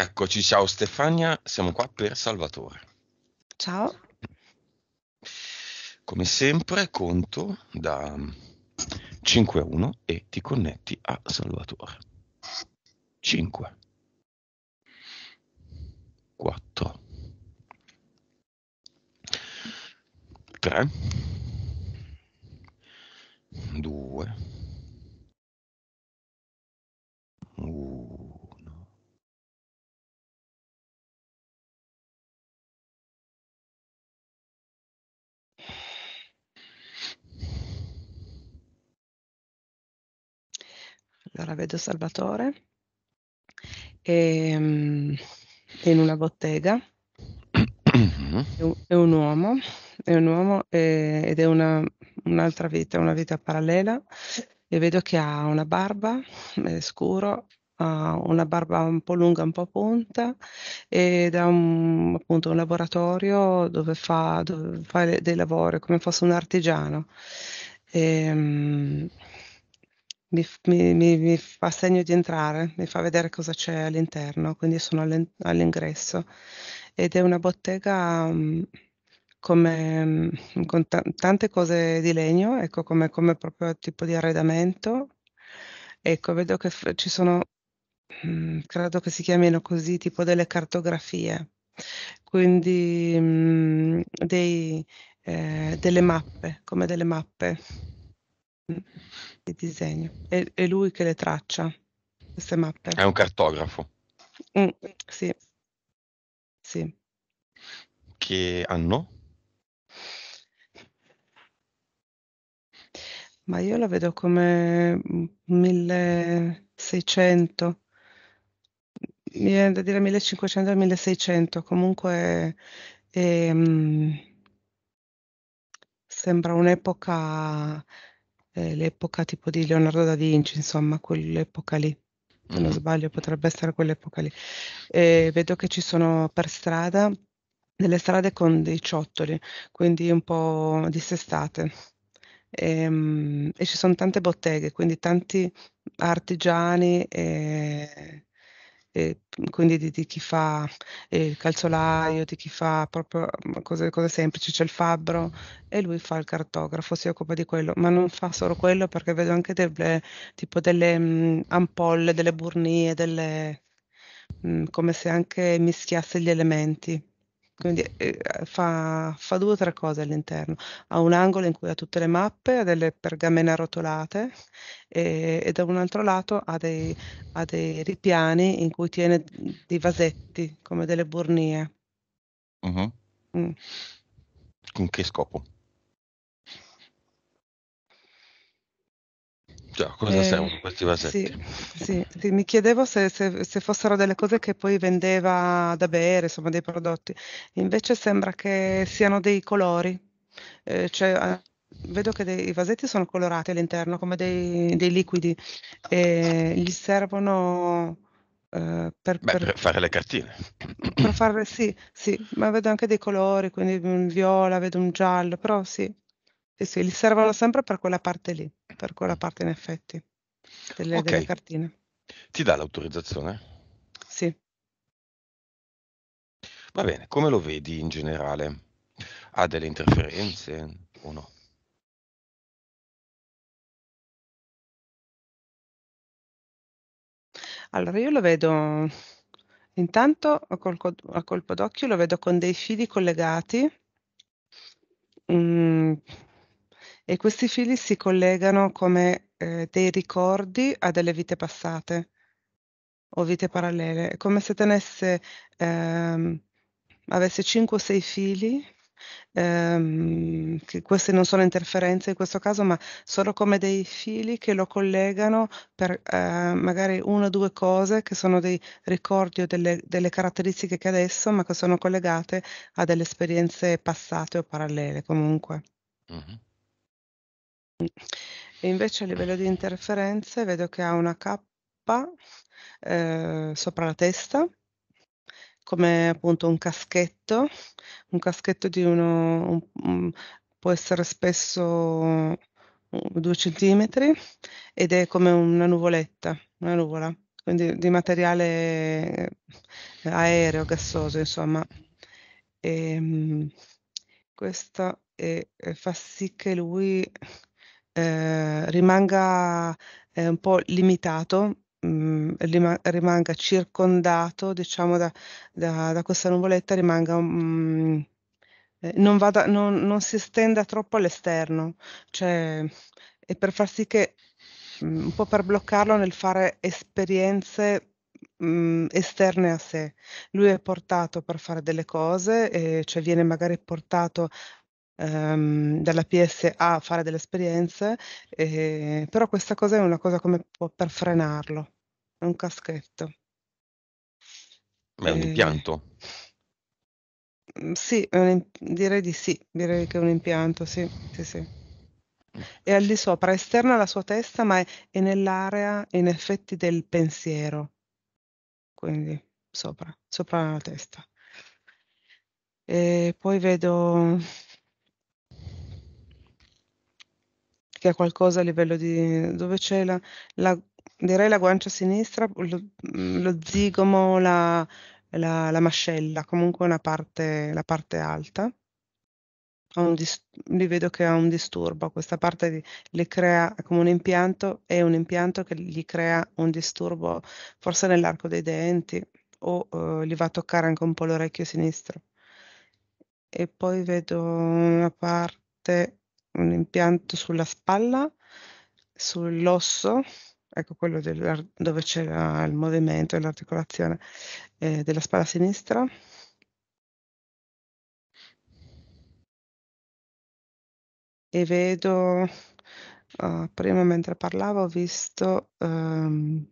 Eccoci, ciao Stefania, siamo qua per Salvatore. Ciao. Come sempre conto da 5 a 1 e ti connetti a Salvatore. 5 4 3 2 1 da vedo Salvatore e, um, in una bottega. è, un, è un uomo, è un uomo è, ed è una, un'altra vita, una vita parallela e vedo che ha una barba scuro, ha una barba un po' lunga, un po' punta ed ha un, appunto un laboratorio dove fa, dove fa dei lavori come fosse un artigiano. E, um, mi, mi, mi, fa segno di entrare, mi fa vedere cosa c'è all'interno, quindi sono all'ingresso. Ed è una bottega mm, come, mm, con t- tante cose di legno, ecco come, come, proprio tipo di arredamento. Ecco, vedo che f- ci sono, mh, mm, credo che si chiamino così, tipo delle cartografie, quindi mh, dei, eh, delle mappe, come delle mappe i disegni. È, è lui che le traccia, queste mappe. È un cartografo. Mm, sì. sì. Che anno? Ma io la vedo come 1600. Mi viene da dire 1500 1600, comunque ehm, sembra un'epoca eh, l'epoca tipo di Leonardo da Vinci, insomma, quell'epoca lì. Se non mm-hmm. sbaglio, potrebbe essere quell'epoca lì. E vedo che ci sono per strada delle strade con dei ciottoli, quindi un po' dissestate. E, ehm, e ci sono tante botteghe, quindi tanti artigiani e e quindi di, di, chi fa eh, il calzolaio, di chi fa proprio mm, cose, cose semplici, c'è il fabbro e lui fa il cartografo, si occupa di quello, ma non fa solo quello perché vedo anche delle, tipo delle mh, mm, ampolle, delle burnie, delle, mh, mm, come se anche mischiasse gli elementi quindi eh, fa, fa, due o tre cose all'interno. Ha un angolo in cui ha tutte le mappe, ha delle pergamene arrotolate e, e da un altro lato ha dei, ha dei, ripiani in cui tiene dei vasetti come delle burnie. Uh-huh. Mm-hmm. Mm. Con che scopo? Già, cosa eh, siamo questi vasetti? Sì, sì, sì mi chiedevo se, se, se, fossero delle cose che poi vendeva da bere, insomma, dei prodotti. Invece sembra che siano dei colori. Eh, cioè, vedo che dei, i vasetti sono colorati all'interno, come dei, dei liquidi. E gli servono... Uh, per, Beh, per, per, fare le cartine. Per fare, sì, sì, ma vedo anche dei colori, quindi un viola, vedo un giallo, però sì, sì, sì, li servono sempre per quella parte lì, per quella mm. parte in effetti, delle, okay. delle cartine. Ti dà l'autorizzazione? Sì. Va bene, come lo vedi in generale? Ha delle interferenze o no? Allora io lo vedo intanto a, col, a colpo d'occhio lo vedo con dei fili collegati mh, mm, e questi fili si collegano come eh, dei ricordi a delle vite passate o vite parallele. È come se tenesse, ehm, avesse 5 o 6 fili, ehm, che queste non sono interferenze in questo caso, ma solo come dei fili che lo collegano per eh, magari una o due cose che sono dei ricordi o delle, delle caratteristiche che adesso, ma che sono collegate a delle esperienze passate o parallele comunque. Mm-hmm. E invece a livello di interferenze vedo che ha una K eh, sopra la testa, come appunto un caschetto, un caschetto di uno, un, un, può essere spesso mm, due centimetri ed è come una nuvoletta, una nuvola, quindi di materiale eh, aereo, gassoso insomma. E, ehm, questo è, fa sì che lui eh, rimanga eh, un po' limitato, mh, mm, rimanga circondato, diciamo, da, da, da questa nuvoletta, rimanga... Mh, mm, eh, non, vada, non, non, si estenda troppo all'esterno, cioè, e per far sì che, mh, mm, un po' per bloccarlo nel fare esperienze mh, esterne a sé. Lui è portato per fare delle cose, eh, cioè viene magari portato ehm, dalla PS a fare delle esperienze, eh, però questa cosa è una cosa come per frenarlo, è un caschetto. Ma è un eh, impianto? Mm, sì, direi di sì, direi che è un impianto, sì, sì, sì. È al di sopra, esterna alla sua testa, ma è, è nell'area, in effetti, del pensiero. Quindi, sopra, sopra la testa. E poi vedo che ha qualcosa a livello di dove c'è la, la direi la guancia sinistra, lo, mm, lo zigomo, la, la, la, mascella, comunque una parte, la parte alta. Dis, li vedo che ha un disturbo, questa parte di, le crea come un impianto, è un impianto che gli crea un disturbo forse nell'arco dei denti o eh, gli va a toccare anche un po' l'orecchio sinistro. E poi vedo una parte un impianto sulla spalla, sull'osso, ecco quello del, dove c'è il movimento e l'articolazione eh, della spalla sinistra. E vedo, uh, prima mentre parlavo, ho visto um,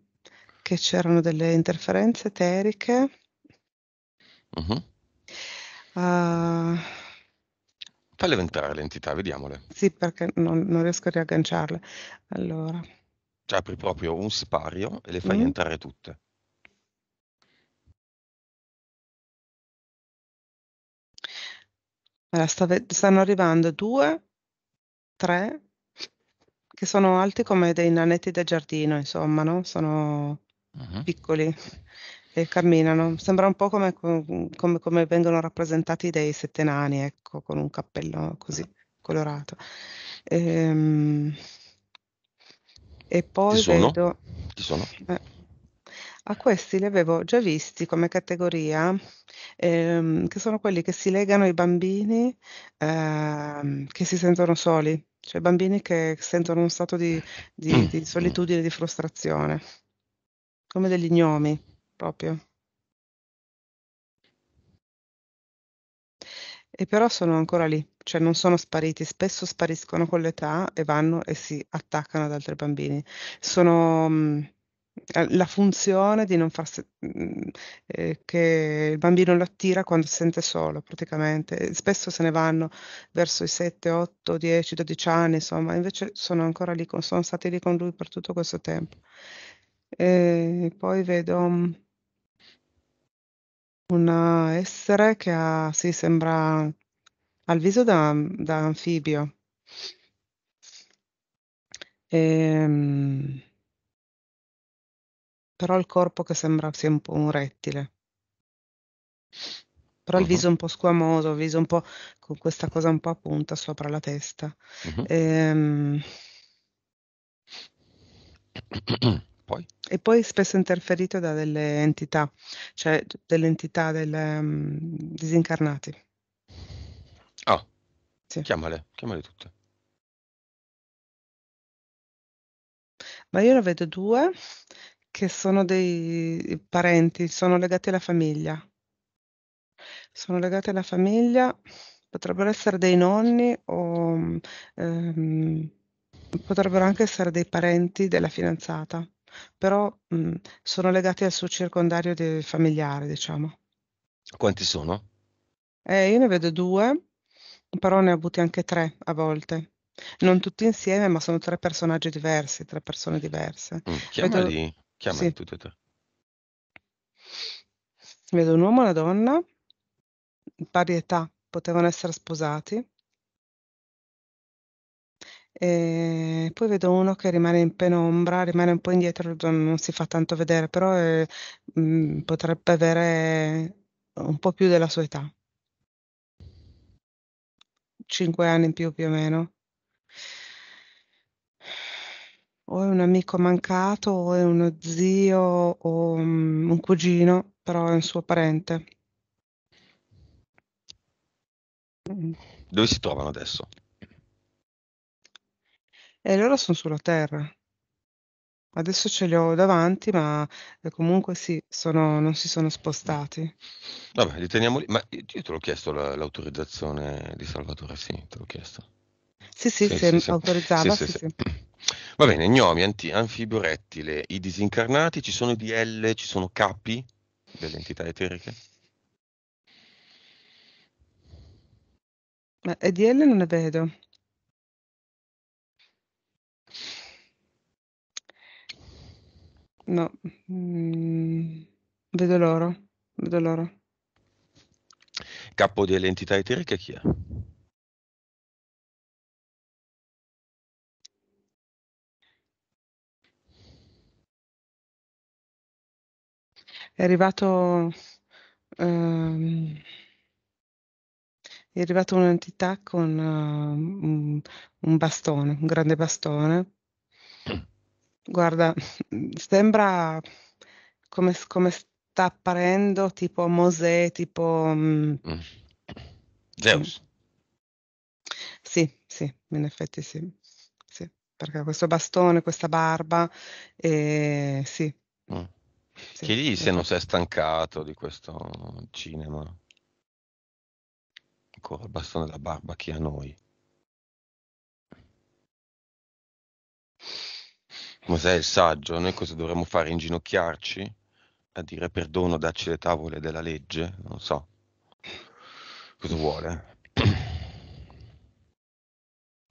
che c'erano delle interferenze eteriche. Uh-huh. Uh, Falle entrare le entità, vediamole. Sì, perché non, non, riesco a riagganciarle. Allora. Apri proprio un spario e le fai mm. entrare tutte. Allora, stave, stanno arrivando due, tre, che sono alti come dei nanetti da giardino, insomma, no? Sono uh-huh. piccoli e camminano. Sembra un po' come, come, come vengono rappresentati dei sette nani, ecco, con un cappello così colorato. Ehm, e poi Ci vedo... Ci sono? Eh, a questi li avevo già visti come categoria, ehm, che sono quelli che si legano ai bambini ehm, che si sentono soli, cioè bambini che sentono uno stato di, di, di solitudine, di frustrazione, come degli gnomi. Proprio. E però sono ancora lì, cioè non sono spariti, spesso spariscono con l'età e vanno e si attaccano ad altri bambini. Sono mh, mm, eh, la funzione di non farsi mh, mm, eh, che il bambino lo attira quando si sente solo, praticamente. Spesso se ne vanno verso i 7, 8, 10, 12 anni, insomma, invece sono ancora lì, con, sono stati lì con lui per tutto questo tempo. E poi vedo mm, un essere che ha sì, sembra ha il viso da da anfibio. Ehm però il corpo che sembra sia un po' un rettile. Però il Mh-mh. viso un po' squamoso, il viso un po' con questa cosa un po' a punta sopra la testa. Mh-mh. Ehm Poi? E poi spesso interferito da delle entità, cioè delle entità del, um, disincarnati. Ah, oh. sì. chiamale, chiamale tutte. Ma io ne vedo due che sono dei parenti, sono legati alla famiglia. Sono legati alla famiglia, potrebbero essere dei nonni o mm, ehm, potrebbero anche essere dei parenti della fidanzata però, mhmm, sono legati al suo circondario de familiare, diciamo. Quanti sono? Eh, io ne vedo due, però ne ho avuti anche tre a volte. Non tutti insieme, ma sono tre personaggi diversi, tre persone diverse. Mh, mm, Vedo chiamali chiamali sì. tutti e tre. Vedo un uomo e una donna, pari età, potevano essere sposati. E ehm, poi vedo uno che rimane in penombra, rimane un po' indietro, non si fa tanto vedere, però eh, mh, mhmm, potrebbe avere un po' più della sua età. 5 anni in più più o meno. O è un amico mancato, o è uno zio, o um, un cugino, però è un suo parente. Dove si trovano adesso? E loro sono sulla terra. Adesso ce li ho davanti, ma, eh, comunque sì, sono non si sono spostati. Vabbè, li teniamo lì. Ma i eh, io te l'ho chiesto la l'autorizzazione di Salvatore, sì, te l'ho chiesto. Sì, sì, Sì, sì, se sì. autorizzava, sì, sì, sì. sì. Va bene, gnomi, anti anfibio, rettile, i disincarnati, ci sono i DL, ci sono capi delle entità eteriche? Ma EDL eh, non ne vedo. No, mm, vedo loro, vedo loro. Capo dell'entità eterica chi è? È arrivato, ehm, è arrivato un'entità con uh, un, un bastone, un grande bastone. Mm. Guarda, sembra come come sta apparendo tipo Mosè, tipo, mhmm Mh. Mh. Zeus. Sì, sì, in effetti sì. Sì, perché ha questo bastone, questa barba, ehm, sì. Mh. Mm. Sì, Chiedigli se non esatto. s'è stancato di questo cinema. Con il bastone e la barba, chi a noi. Mosè è il saggio, noi cosa dovremmo fare? Inginocchiarci a dire perdono, dacci le tavole della legge? Non so. Cosa vuole?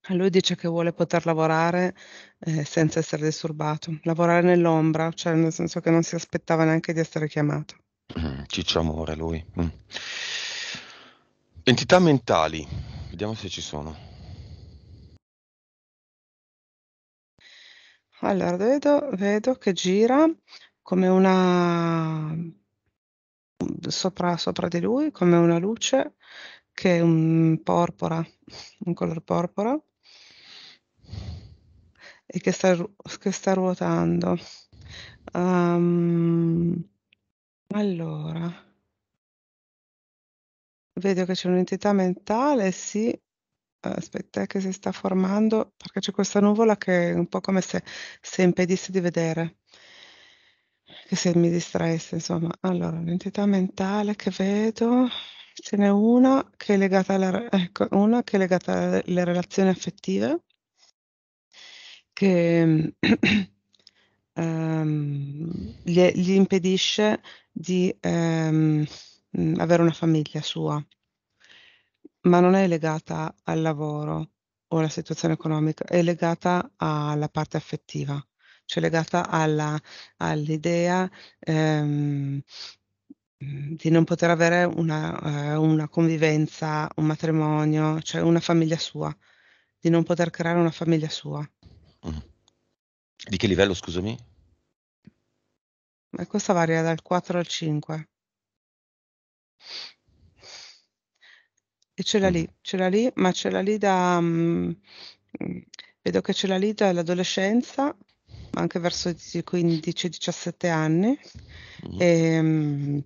Lui dice che vuole poter lavorare eh, senza essere disturbato, lavorare nell'ombra, cioè nel senso che non si aspettava neanche di essere chiamato. Ciccio amore lui. Mm. Entità mentali, vediamo se ci sono. Allora vedo vedo che gira come una sopra sopra di lui, come una luce che è un porpora, un color porpora e che sta che sta ruotando. Uhm, allora vedo che c'è un'entità mentale, sì, eh, aspetta eh, che si sta formando perché c'è questa nuvola che è un po' come se, se impedisse di vedere, che se mi distraesse insomma. Allora, l'entità mentale che vedo, ce n'è una che è legata, alla, ecco, una che è legata alle relazioni affettive, che um, gli, gli, impedisce di um, avere una famiglia sua ma non è legata al lavoro o alla situazione economica, è legata alla parte affettiva, cioè legata alla all'idea, ehm, di non poter avere una, ehm, una convivenza, un matrimonio, cioè una famiglia sua, di non poter creare una famiglia sua. Mh. Mm. Di che livello, scusami? Ma questa varia dal 4 al 5. E ce l'ha mm. lì, ce l'ha lì, ma ce l'ha lì da... mh, mm, mm, vedo che ce l'ha lì dall'adolescenza, anche verso i 15-17 anni. E, ehm, mh,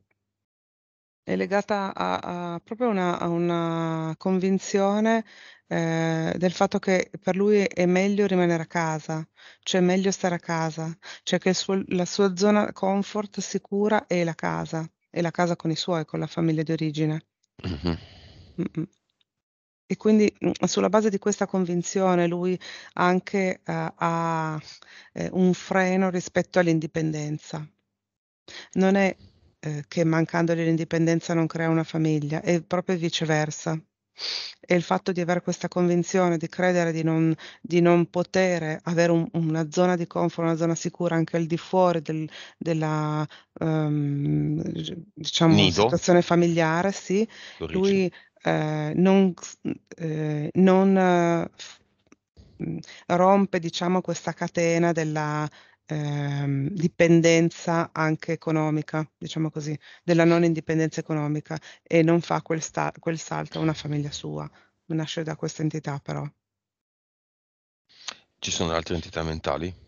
è legata a, a proprio una, a una convinzione eh, del fatto che per lui è meglio rimanere a casa, cioè meglio stare a casa, cioè che suo, la sua zona comfort sicura è la casa, è la casa con i suoi, con la famiglia di origine. Mm-hmm. E quindi, mm, sulla base di questa convinzione lui anche, uhm, ha, ehm, un freno rispetto all'indipendenza. Non è, uhm, che mancandogli l'indipendenza non crea una famiglia, è proprio viceversa. E il fatto di avere questa convinzione, di credere di non di non potere avere un una zona di comfort, una zona sicura anche al di fuori del della, uhm, diciamo situazione familiare, sì, lui eh, eh, non, eh, non rompe diciamo, questa catena della ehm, dipendenza anche economica, diciamo così, della non indipendenza economica e non fa quel, sta- quel salto a una famiglia sua, nasce da questa entità però. Ci sono altre entità mentali?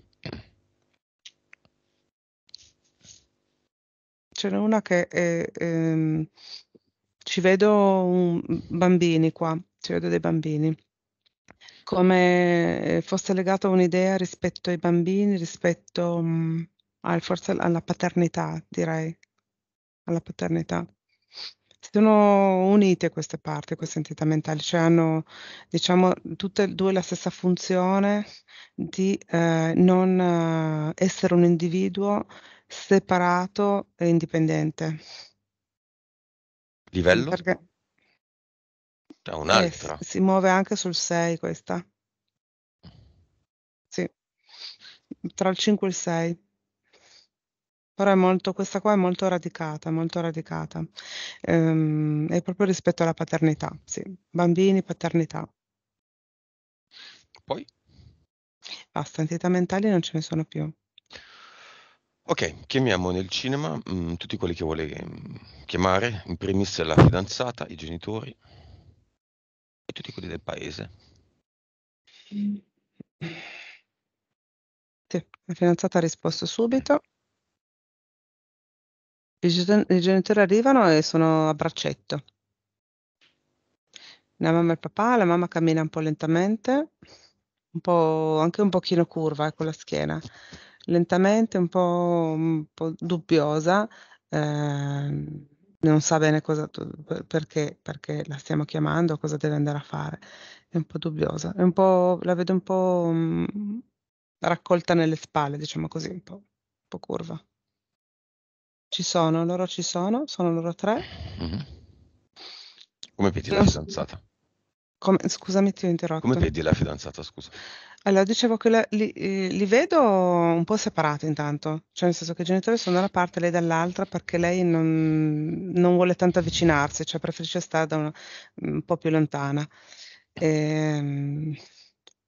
Ce n'è una che è, ehm, ci vedo un, bambini qua, ci vedo dei bambini, come eh, fosse legato a un'idea rispetto ai bambini, rispetto mh, mm, al, forse alla paternità, direi, alla paternità. Sono unite queste parti, queste entità mentali, cioè hanno, diciamo, tutte e due la stessa funzione di eh, non eh, essere un individuo separato e indipendente. Livello? Perché... C'è cioè, un'altra. Eh, si muove anche sul 6 questa. Sì. Tra il 5 e il 6. Però è molto, questa qua è molto radicata, molto radicata. Ehm, è proprio rispetto alla paternità, sì. Bambini, paternità. Poi? Basta, entità mentali non ce ne sono più. Ok, chiamiamo nel cinema, mhmm, tutti quelli che vuole, mhmm, chiamare, in primis la fidanzata, i genitori e tutti quelli del paese. Sì, la fidanzata ha risposto subito. I geten i genitori arrivano e sono a braccetto. La mamma e il papà, la mamma cammina un po' lentamente, un po' anche un pochino curva, eh, con la schiena lentamente, un po', un po dubbiosa, eh, non sa bene cosa, perché, perché, la stiamo chiamando, cosa deve andare a fare, è un po' dubbiosa, un po', la vedo un po' mh, mm, raccolta nelle spalle, diciamo così, un po', un po', curva. Ci sono, loro ci sono, sono loro tre. Mm-hmm. Come vedi la fidanzata? Come, scusami, ti ho interrotto. Come vedi la fidanzata, scusa? Allora dicevo che la li eh, li vedo un po' separati intanto, cioè nel senso che i genitori sono da una parte e lei dall'altra perché lei non non vuole tanto avvicinarsi, cioè preferisce stare da una un po' più lontana. Ehm,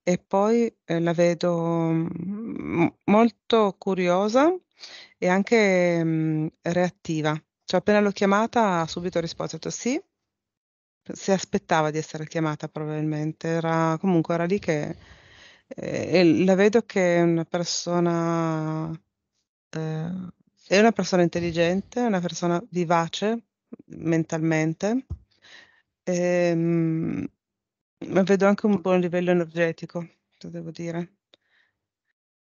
e poi, ehm, la vedo, mhmm, molto curiosa e anche, mhmm, reattiva. Cioè appena l'ho chiamata ha subito risposto, ha detto sì. Si aspettava di essere chiamata probabilmente, era comunque era lì che e la vedo che è una persona, eh, è una persona intelligente, una persona vivace mentalmente, e, ehm, mh, vedo anche un buon livello energetico, devo dire.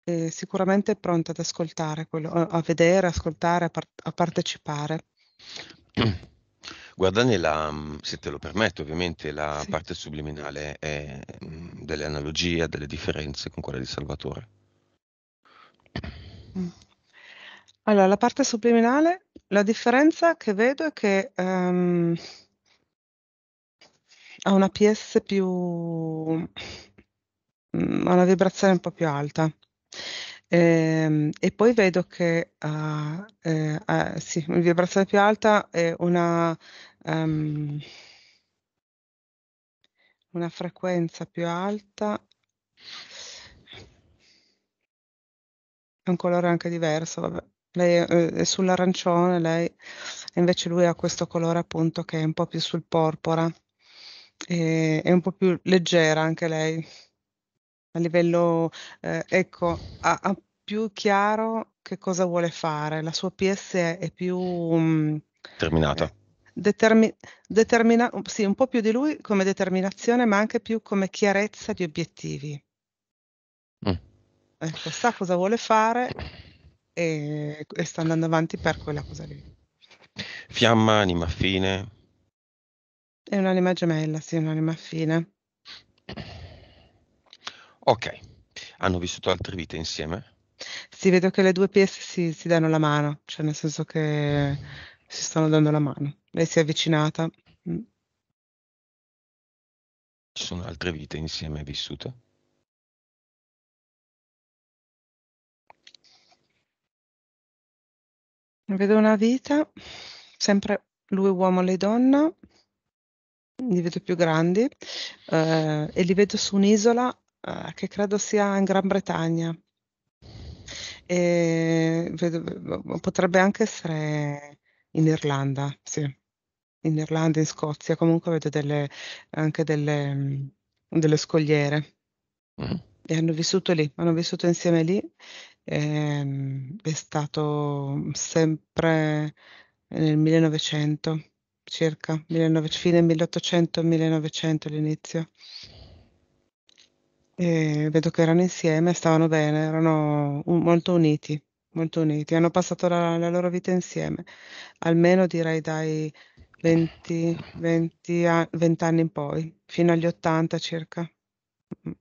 E sicuramente è pronta ad ascoltare, quello, a vedere, ascoltare, a, par- a partecipare. Guarda nella mm, se te lo permette ovviamente, la Sì. parte subliminale, ehm, delle analogie, delle differenze con quella di Salvatore. Mm. Allora, la parte subliminale, la differenza che vedo è che, ehm ha una PS più ha una vibrazione un po' più alta. Ehm, e poi vedo che ah, eh, ah, sì, una vibrazione più alta è una, ehm, una frequenza più alta. È un colore anche diverso, vabbè. Lei è, eh, è sull'arancione, lei, invece lui ha questo colore appunto che è un po' più sul porpora, e, è un po' più leggera anche lei a livello, ehm, ecco, ha ha più chiaro che cosa vuole fare, la sua PS è più, mhmm, Determinata. ehm, determi determina u sì, un po' più di lui come determinazione, ma anche più come chiarezza di obiettivi. Mh. Mm. Ecco, sa cosa vuole fare e e sta andando avanti per quella cosa lì. Fiamma, anima fine. È un'anima gemella, sì, un'anima affine. Ok, Hanno vissuto altre vite insieme? Sì, vedo che le due PS si, si danno la mano, cioè nel senso che si stanno dando la mano. Lei si è avvicinata. Mm. Ci sono altre vite insieme vissute? Vedo una vita, sempre lui uomo, lei donna, li vedo più grandi eh, e li vedo su un'isola eh, che credo sia in Gran Bretagna. E vedo, potrebbe anche essere in Irlanda, sì, in Irlanda, in Scozia, comunque vedo delle, anche delle, delle scogliere. Mm. E hanno vissuto lì, hanno vissuto insieme lì. E, ehm, è stato sempre nel 1900 circa, 1900, fine 1800-1900 l'inizio. E vedo che erano insieme, stavano bene, erano u molto uniti, molto uniti. Hanno passato la la loro vita insieme, almeno direi dai 20, 20 20 anni in poi, fino agli 80 circa. Mm.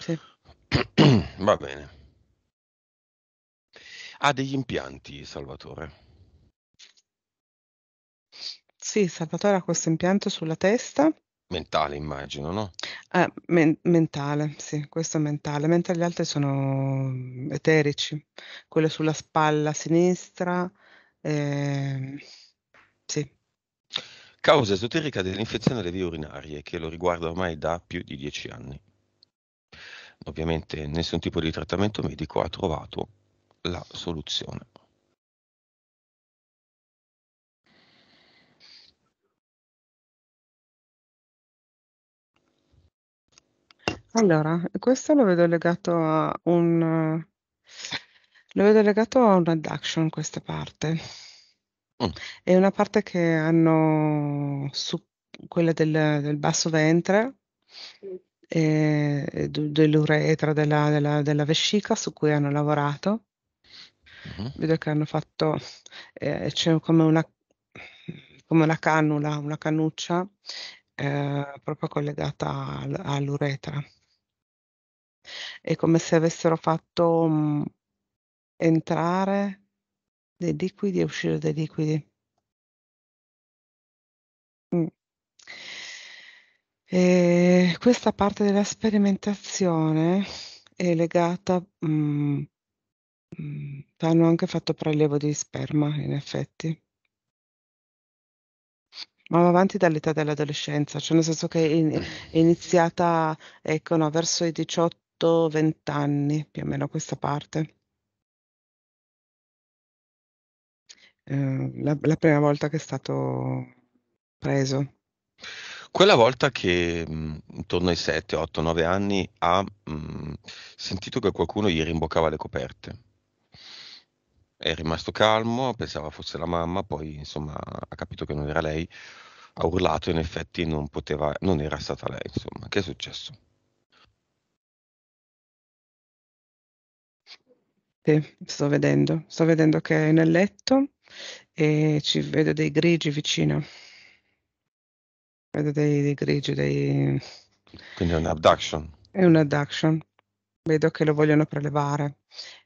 Sì. Va bene. Ha degli impianti Salvatore. Sì, Salvatore ha questo impianto sulla testa Mentale immagino, no? Eh, men mentale, sì, questo è mentale, mentre gli altri sono eterici. Quello sulla spalla sinistra, ehm, sì. Causa esoterica dell'infezione alle vie urinarie che lo riguarda ormai da più di dieci anni. Ovviamente nessun tipo di trattamento medico ha trovato la soluzione. Allora, questo lo vedo legato a un lo vedo legato a un questa parte. Mm. È una parte che hanno su quella del del basso ventre, mm. eh, dell'uretra, della della della vescica su cui hanno lavorato. Mm-hmm. Vedo che hanno fatto ehm, c'è come una come una cannula, una cannuccia, ehm, proprio collegata all'uretra. È come se avessero fatto, mhmm, entrare dei liquidi e uscire dei liquidi. Mh. questa parte della sperimentazione è legata mhmm, mhmm, hanno anche fatto prelievo di sperma in effetti. Ma va avanti dall'età dell'adolescenza, cioè nel senso che è in è iniziata, ecco, no, verso i diciot 8-20 anni, più o meno a questa parte. Eh, la, la prima volta che è stato preso. Quella volta che mh, mm, intorno ai 7, 8, 9 anni ha mh, mm, sentito che qualcuno gli rimboccava le coperte. È rimasto calmo, pensava fosse la mamma, poi insomma ha capito che non era lei, ha urlato in effetti non poteva, non era stata lei, insomma. Che è successo? sto vedendo. Sto vedendo che è nel letto e ci vedo dei grigi vicino. Vedo dei, dei grigi, dei... Quindi è un abduction. È un abduction. Vedo che lo vogliono prelevare,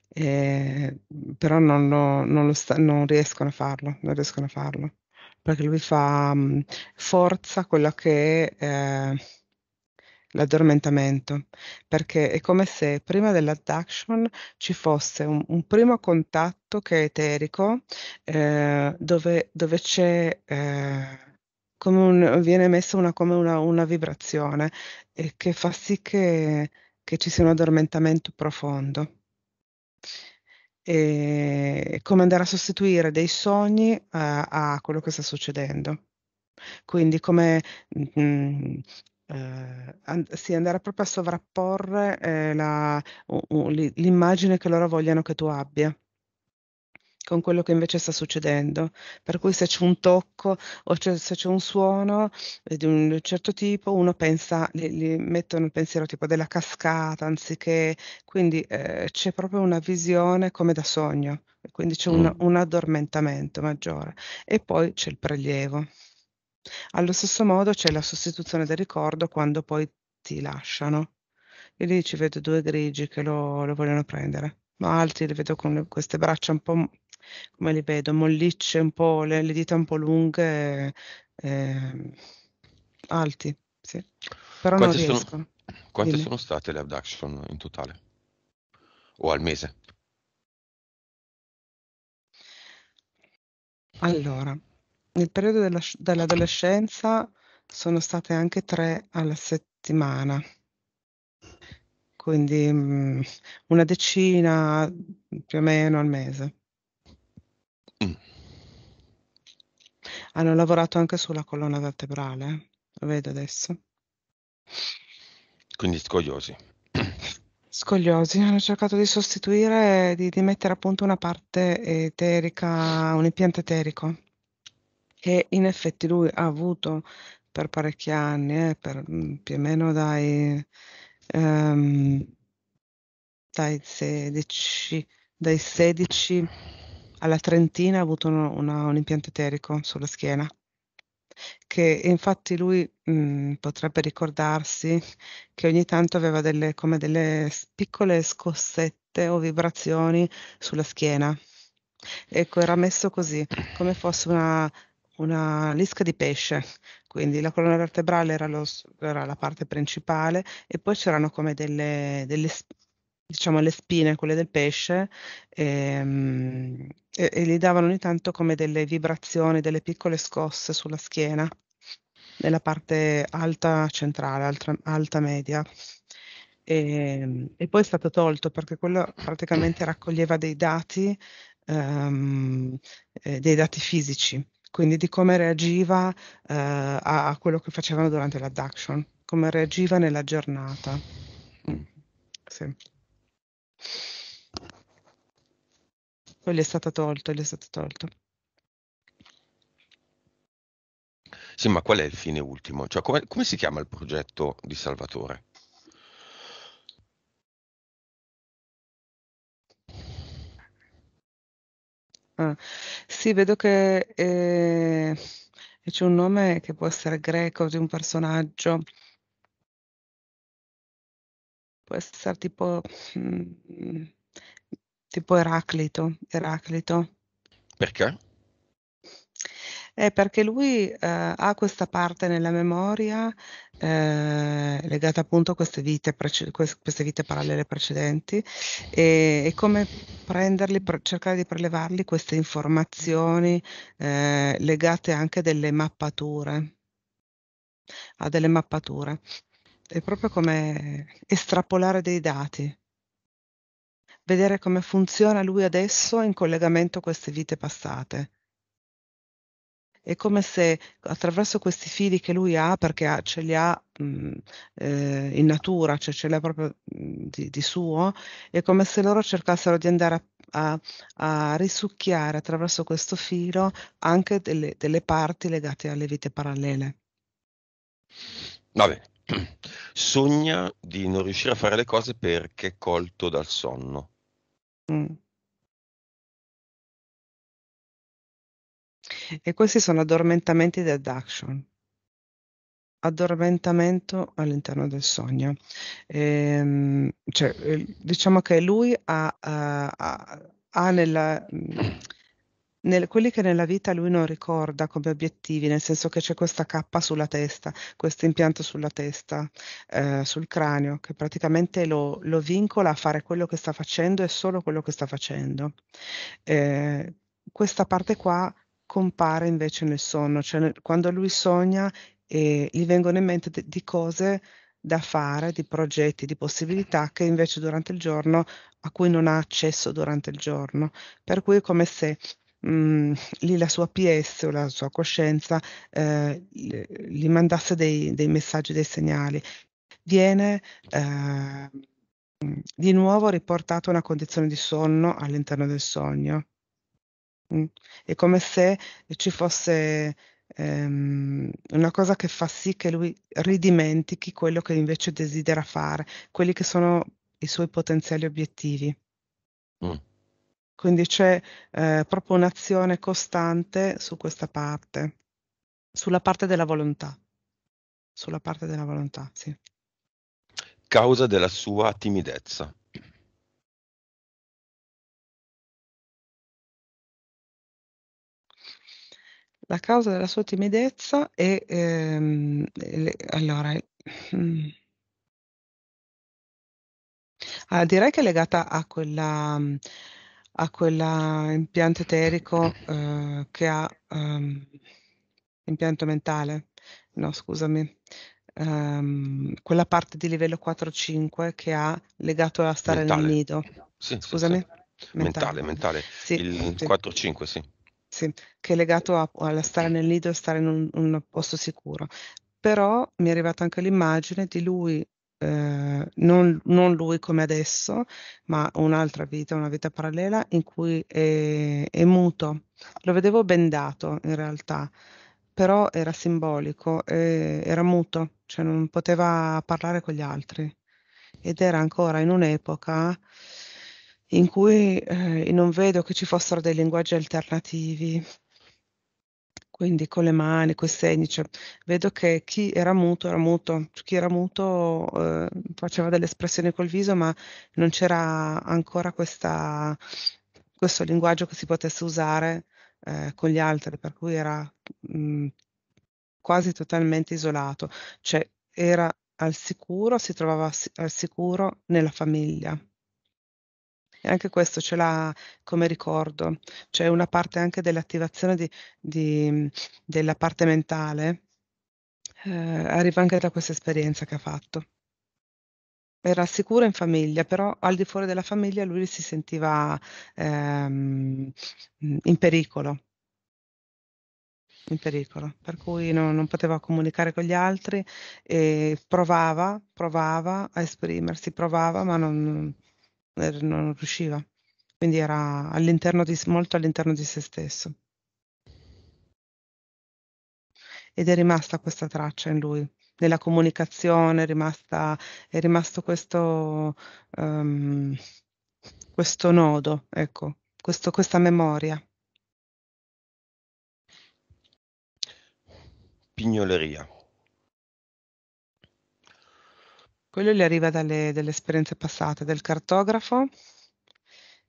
e... però non, lo, non, lo sta... non riescono a farlo, non riescono a farlo, perché lui fa mm, forza quella che... È, l'addormentamento, perché è come se prima dell'adduction ci fosse un, un primo contatto che è eterico, eh, dove, dove, c'è eh, come un, viene emessa una, come una, una vibrazione eh, che fa sì che, che ci sia un addormentamento profondo e come andare a sostituire dei sogni a, eh, a quello che sta succedendo. Quindi come mh, mm, Ehm, an sì, andare proprio a sovrapporre, ehm, la u u l'immagine che loro vogliono che tu abbia con quello che invece sta succedendo. Per cui se c'è un tocco o c'è se c'è un suono, eh, di un certo tipo, uno pensa li li mettono il pensiero tipo della cascata anziché quindi, ehm, c'è proprio una visione come da sogno, quindi c'è un mm. un addormentamento maggiore. E poi c'è il prelievo. Allo stesso modo c'è la sostituzione del ricordo quando poi ti lasciano. E lì ci vedo due grigi che lo, lo vogliono prendere, ma altri li vedo con le, queste braccia un po', come li vedo, mollicce un po', le, le dita un po' lunghe, eh, alti, sì. Però quante non riescono. Sono, quante Dimmi. sono state le abduction in totale? O al mese? Allora, nel periodo della, dell'adolescenza sono state anche tre alla settimana, quindi mh, mm, una decina più o meno al mese. Mm. Hanno lavorato anche sulla colonna vertebrale, eh. lo vedo adesso. Quindi scogliosi. Scogliosi, hanno cercato di sostituire, di, di mettere punto una parte eterica, un impianto eterico che in effetti lui ha avuto per parecchi anni, eh, per, mm, più o meno dai, um, dai, 16, dai 16 alla trentina ha avuto una, una, un impianto eterico sulla schiena che infatti lui mh, mm, potrebbe ricordarsi che ogni tanto aveva delle, come delle piccole scossette o vibrazioni sulla schiena. Ecco, era messo così, come fosse una una lisca di pesce, quindi la colonna vertebrale era, lo, era la parte principale e poi c'erano come delle, delle diciamo le spine, quelle del pesce, ehm, e, e, e, gli davano ogni tanto come delle vibrazioni, delle piccole scosse sulla schiena, nella parte alta centrale, alta, alta media. E, ehm, e, poi è stato tolto perché quello praticamente raccoglieva dei dati, um, eh, dei dati fisici quindi di come reagiva eh, a, a, quello che facevano durante l'adduction, come reagiva nella giornata. Mm. Sì. Poi gli è stato tolto, gli è stato tolto. Sì, ma qual è il fine ultimo? Cioè, come, come si chiama il progetto di Salvatore? Ah, sì, vedo che, ehm, c'è un nome che può essere greco di un personaggio. Può essere tipo, mhmm, tipo Eraclito, Eraclito. Perché? È perché lui eh, ha questa parte nella memoria eh, legata appunto a queste vite, prece- queste vite parallele precedenti e, e come prenderli, pre- cercare di prelevarli queste informazioni eh, legate anche a delle mappature, a delle mappature. È proprio come estrapolare dei dati vedere come funziona lui adesso in collegamento a queste vite passate. È come se attraverso questi fili che lui ha, perché ha, ce li ha mh, mm, eh, in natura, cioè ce li ha proprio mh, mm, di, di, suo, è come se loro cercassero di andare a a, a, risucchiare attraverso questo filo anche delle, delle, parti legate alle vite parallele. Vabbè, sogna di non riuscire a fare le cose perché è colto dal sonno. Mm. E questi sono addormentamenti di adduction. Addormentamento all'interno del sogno. Ehm, cioè, diciamo che lui ha, ha, ha nella, nel, quelli che nella vita lui non ricorda come obiettivi, nel senso che c'è questa cappa sulla testa, questo impianto sulla testa, eh, sul cranio, che praticamente lo, lo, vincola a fare quello che sta facendo e solo quello che sta facendo. Eh, questa parte qua compare invece nel sonno, cioè nel, quando lui sogna eh, gli vengono in mente de, di cose da fare, di progetti, di possibilità che invece durante il giorno, a cui non ha accesso durante il giorno. Per cui è come se mh, mm, lì la sua PS o la sua coscienza eh, gli mandasse dei, dei, messaggi, dei segnali. Viene eh, di nuovo riportata una condizione di sonno all'interno del sogno. Mm. È come se ci fosse, ehm, una cosa che fa sì che lui ridimentichi quello che invece desidera fare, quelli che sono i suoi potenziali obiettivi. Mh. Mm. Quindi c'è, ehm, proprio un'azione costante su questa parte, sulla parte della volontà. Sulla parte della volontà, sì. Causa della sua timidezza. La causa della sua timidezza è, ehm, le allora, mm. Ah, direi che è legata a quella a quella impianto eterico, uhm, che ha uhm, impianto mentale? No, scusami. Uhm, quella parte di livello 4, 5 che ha legato a stare nel nido. Sì, sì, sì. scusami? Mentale. Mentale, mentale. Sì, Il sì. 4, 5, sì sì, che è legato a, alla stare nel nido e stare in un, un, posto sicuro. Però mi è arrivata anche l'immagine di lui, eh, non, non, lui come adesso, ma un'altra vita, una vita parallela in cui è, è muto. Lo vedevo bendato in realtà, però era simbolico, eh, era muto, cioè non poteva parlare con gli altri. Ed era ancora in un'epoca in cui eh, non vedo che ci fossero dei linguaggi alternativi, quindi con le mani, con i segni, cioè, vedo che chi era muto era muto, chi era muto eh, faceva delle espressioni col viso, ma non c'era ancora questa, questo linguaggio che si potesse usare eh, con gli altri, per cui era mh, mm, quasi totalmente isolato, cioè era al sicuro, si trovava al sicuro nella famiglia anche questo ce l'ha come ricordo, cioè una parte anche dell'attivazione di, di, della parte mentale eh, arriva anche da questa esperienza che ha fatto. Era sicuro in famiglia, però al di fuori della famiglia lui si sentiva ehm, in pericolo in pericolo, per cui no, non poteva comunicare con gli altri e provava, provava a esprimersi, provava, ma non, eh, non riusciva. Quindi era all'interno di, molto all'interno di se stesso. Ed è rimasta questa traccia in lui, nella comunicazione, è, rimasta, è rimasto questo, um, questo nodo, ecco, questo, questa memoria. Pignoleria. Quello gli arriva dalle delle esperienze passate, del cartografo,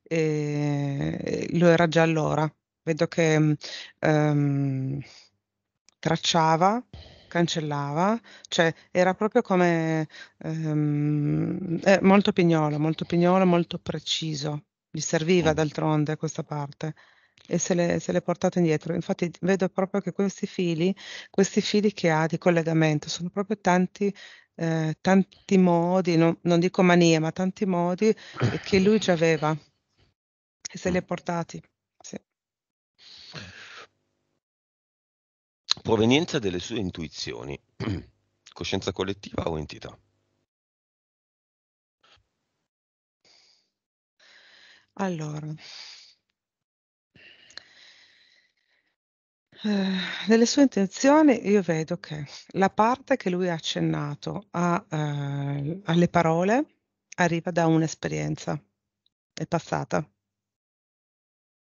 e lo era già allora. Vedo che, mm, ehm, tracciava, cancellava, cioè era proprio come ehm, eh, molto pignolo, molto pignolo, molto preciso. Gli serviva mm. d'altronde questa parte e se le, se le portate indietro. Infatti vedo proprio che questi fili, questi fili che ha di collegamento sono proprio tanti eh, tanti modi, no, non dico manie, ma tanti modi eh. che lui già aveva e se li ha mm. portati. Sì. Provenienza delle sue intuizioni, coscienza collettiva o entità? Allora, Eh, nelle sue intenzioni io vedo che la parte che lui ha accennato a ehm, alle parole arriva da un'esperienza, è passata.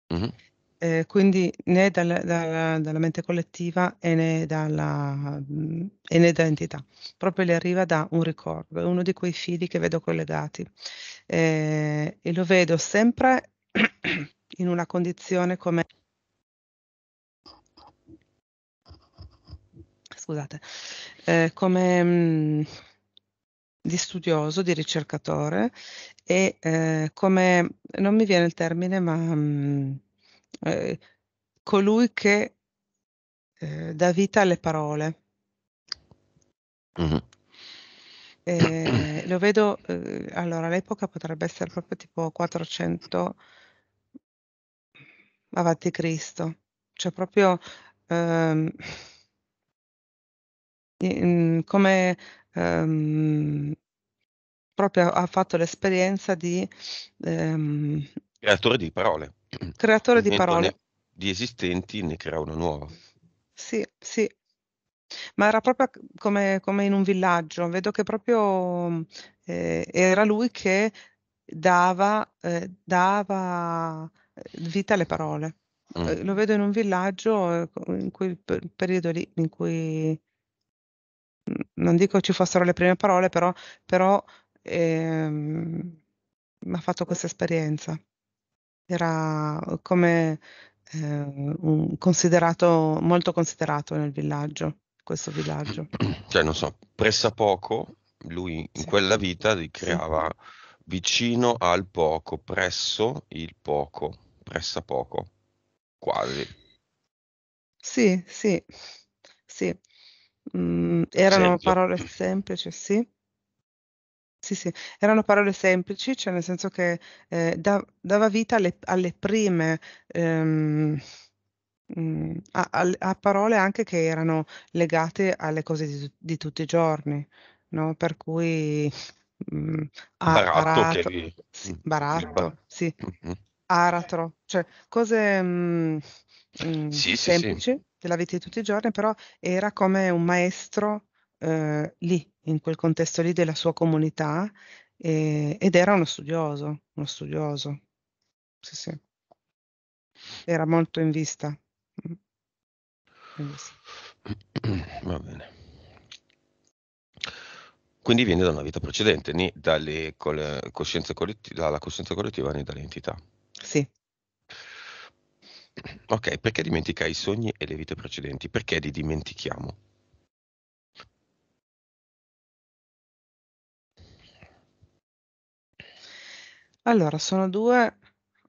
Mh-mh. Ehm, quindi né dal dalla dalla mente collettiva e né dalla mhmm, e né da entità. Proprio le arriva da un ricordo, è uno di quei fili che vedo collegati. Ehm, e lo vedo sempre in una condizione come scusate, eh, come mh, mm, di studioso, di ricercatore e eh, come, non mi viene il termine, ma mh, mm, eh, colui che eh, dà vita alle parole. Mm-hmm. Eh, lo vedo, eh, allora all'epoca potrebbe essere proprio tipo 400 avanti Cristo, cioè proprio ehm, Mhmm, come, ehm, proprio ha fatto l'esperienza di, ehm Creatore di parole. Creatore di parole. Di esistenti ne crea una nuova. Sì, sì. Ma era proprio come come in un villaggio. Vedo che proprio, ehm, era lui che dava ehm, dava vita alle parole. Mh. Eh, lo vedo in un villaggio eh, in quel periodo lì in cui non dico ci fossero le prime parole, però, però ehm, mi ha fatto questa esperienza. Era come eh, un, considerato, molto considerato nel villaggio, questo villaggio. Cioè, non so, pressa poco, lui in sì. quella vita ricreava sì. vicino al poco, presso il poco, pressa poco, quasi. Sì, sì, sì. Mm, erano Sempre. parole semplici, sì. Sì, sì, erano parole semplici, cioè nel senso che eh, da, dava vita alle, alle prime, ehm, mm, a, a, a, parole anche che erano legate alle cose di, di tutti i giorni, no? Per cui mh, mm, baratto, barato, li... sì, mm, baratto, sì, mm-hmm. aratro, cioè cose mh, sì, semplici che la vedi tutti i giorni, però era come un maestro, ehm, lì, in quel contesto lì della sua comunità, ehm, ed era uno studioso, uno studioso. Sì, sì. Era molto in vista. Mm. Va bene. Quindi viene da una vita precedente, né dalle col- coscienze colletti- dalla coscienza collettiva né dall'entità. Sì, Ok, perché dimenticare i sogni e le vite precedenti? Perché li dimentichiamo? Allora, sono due.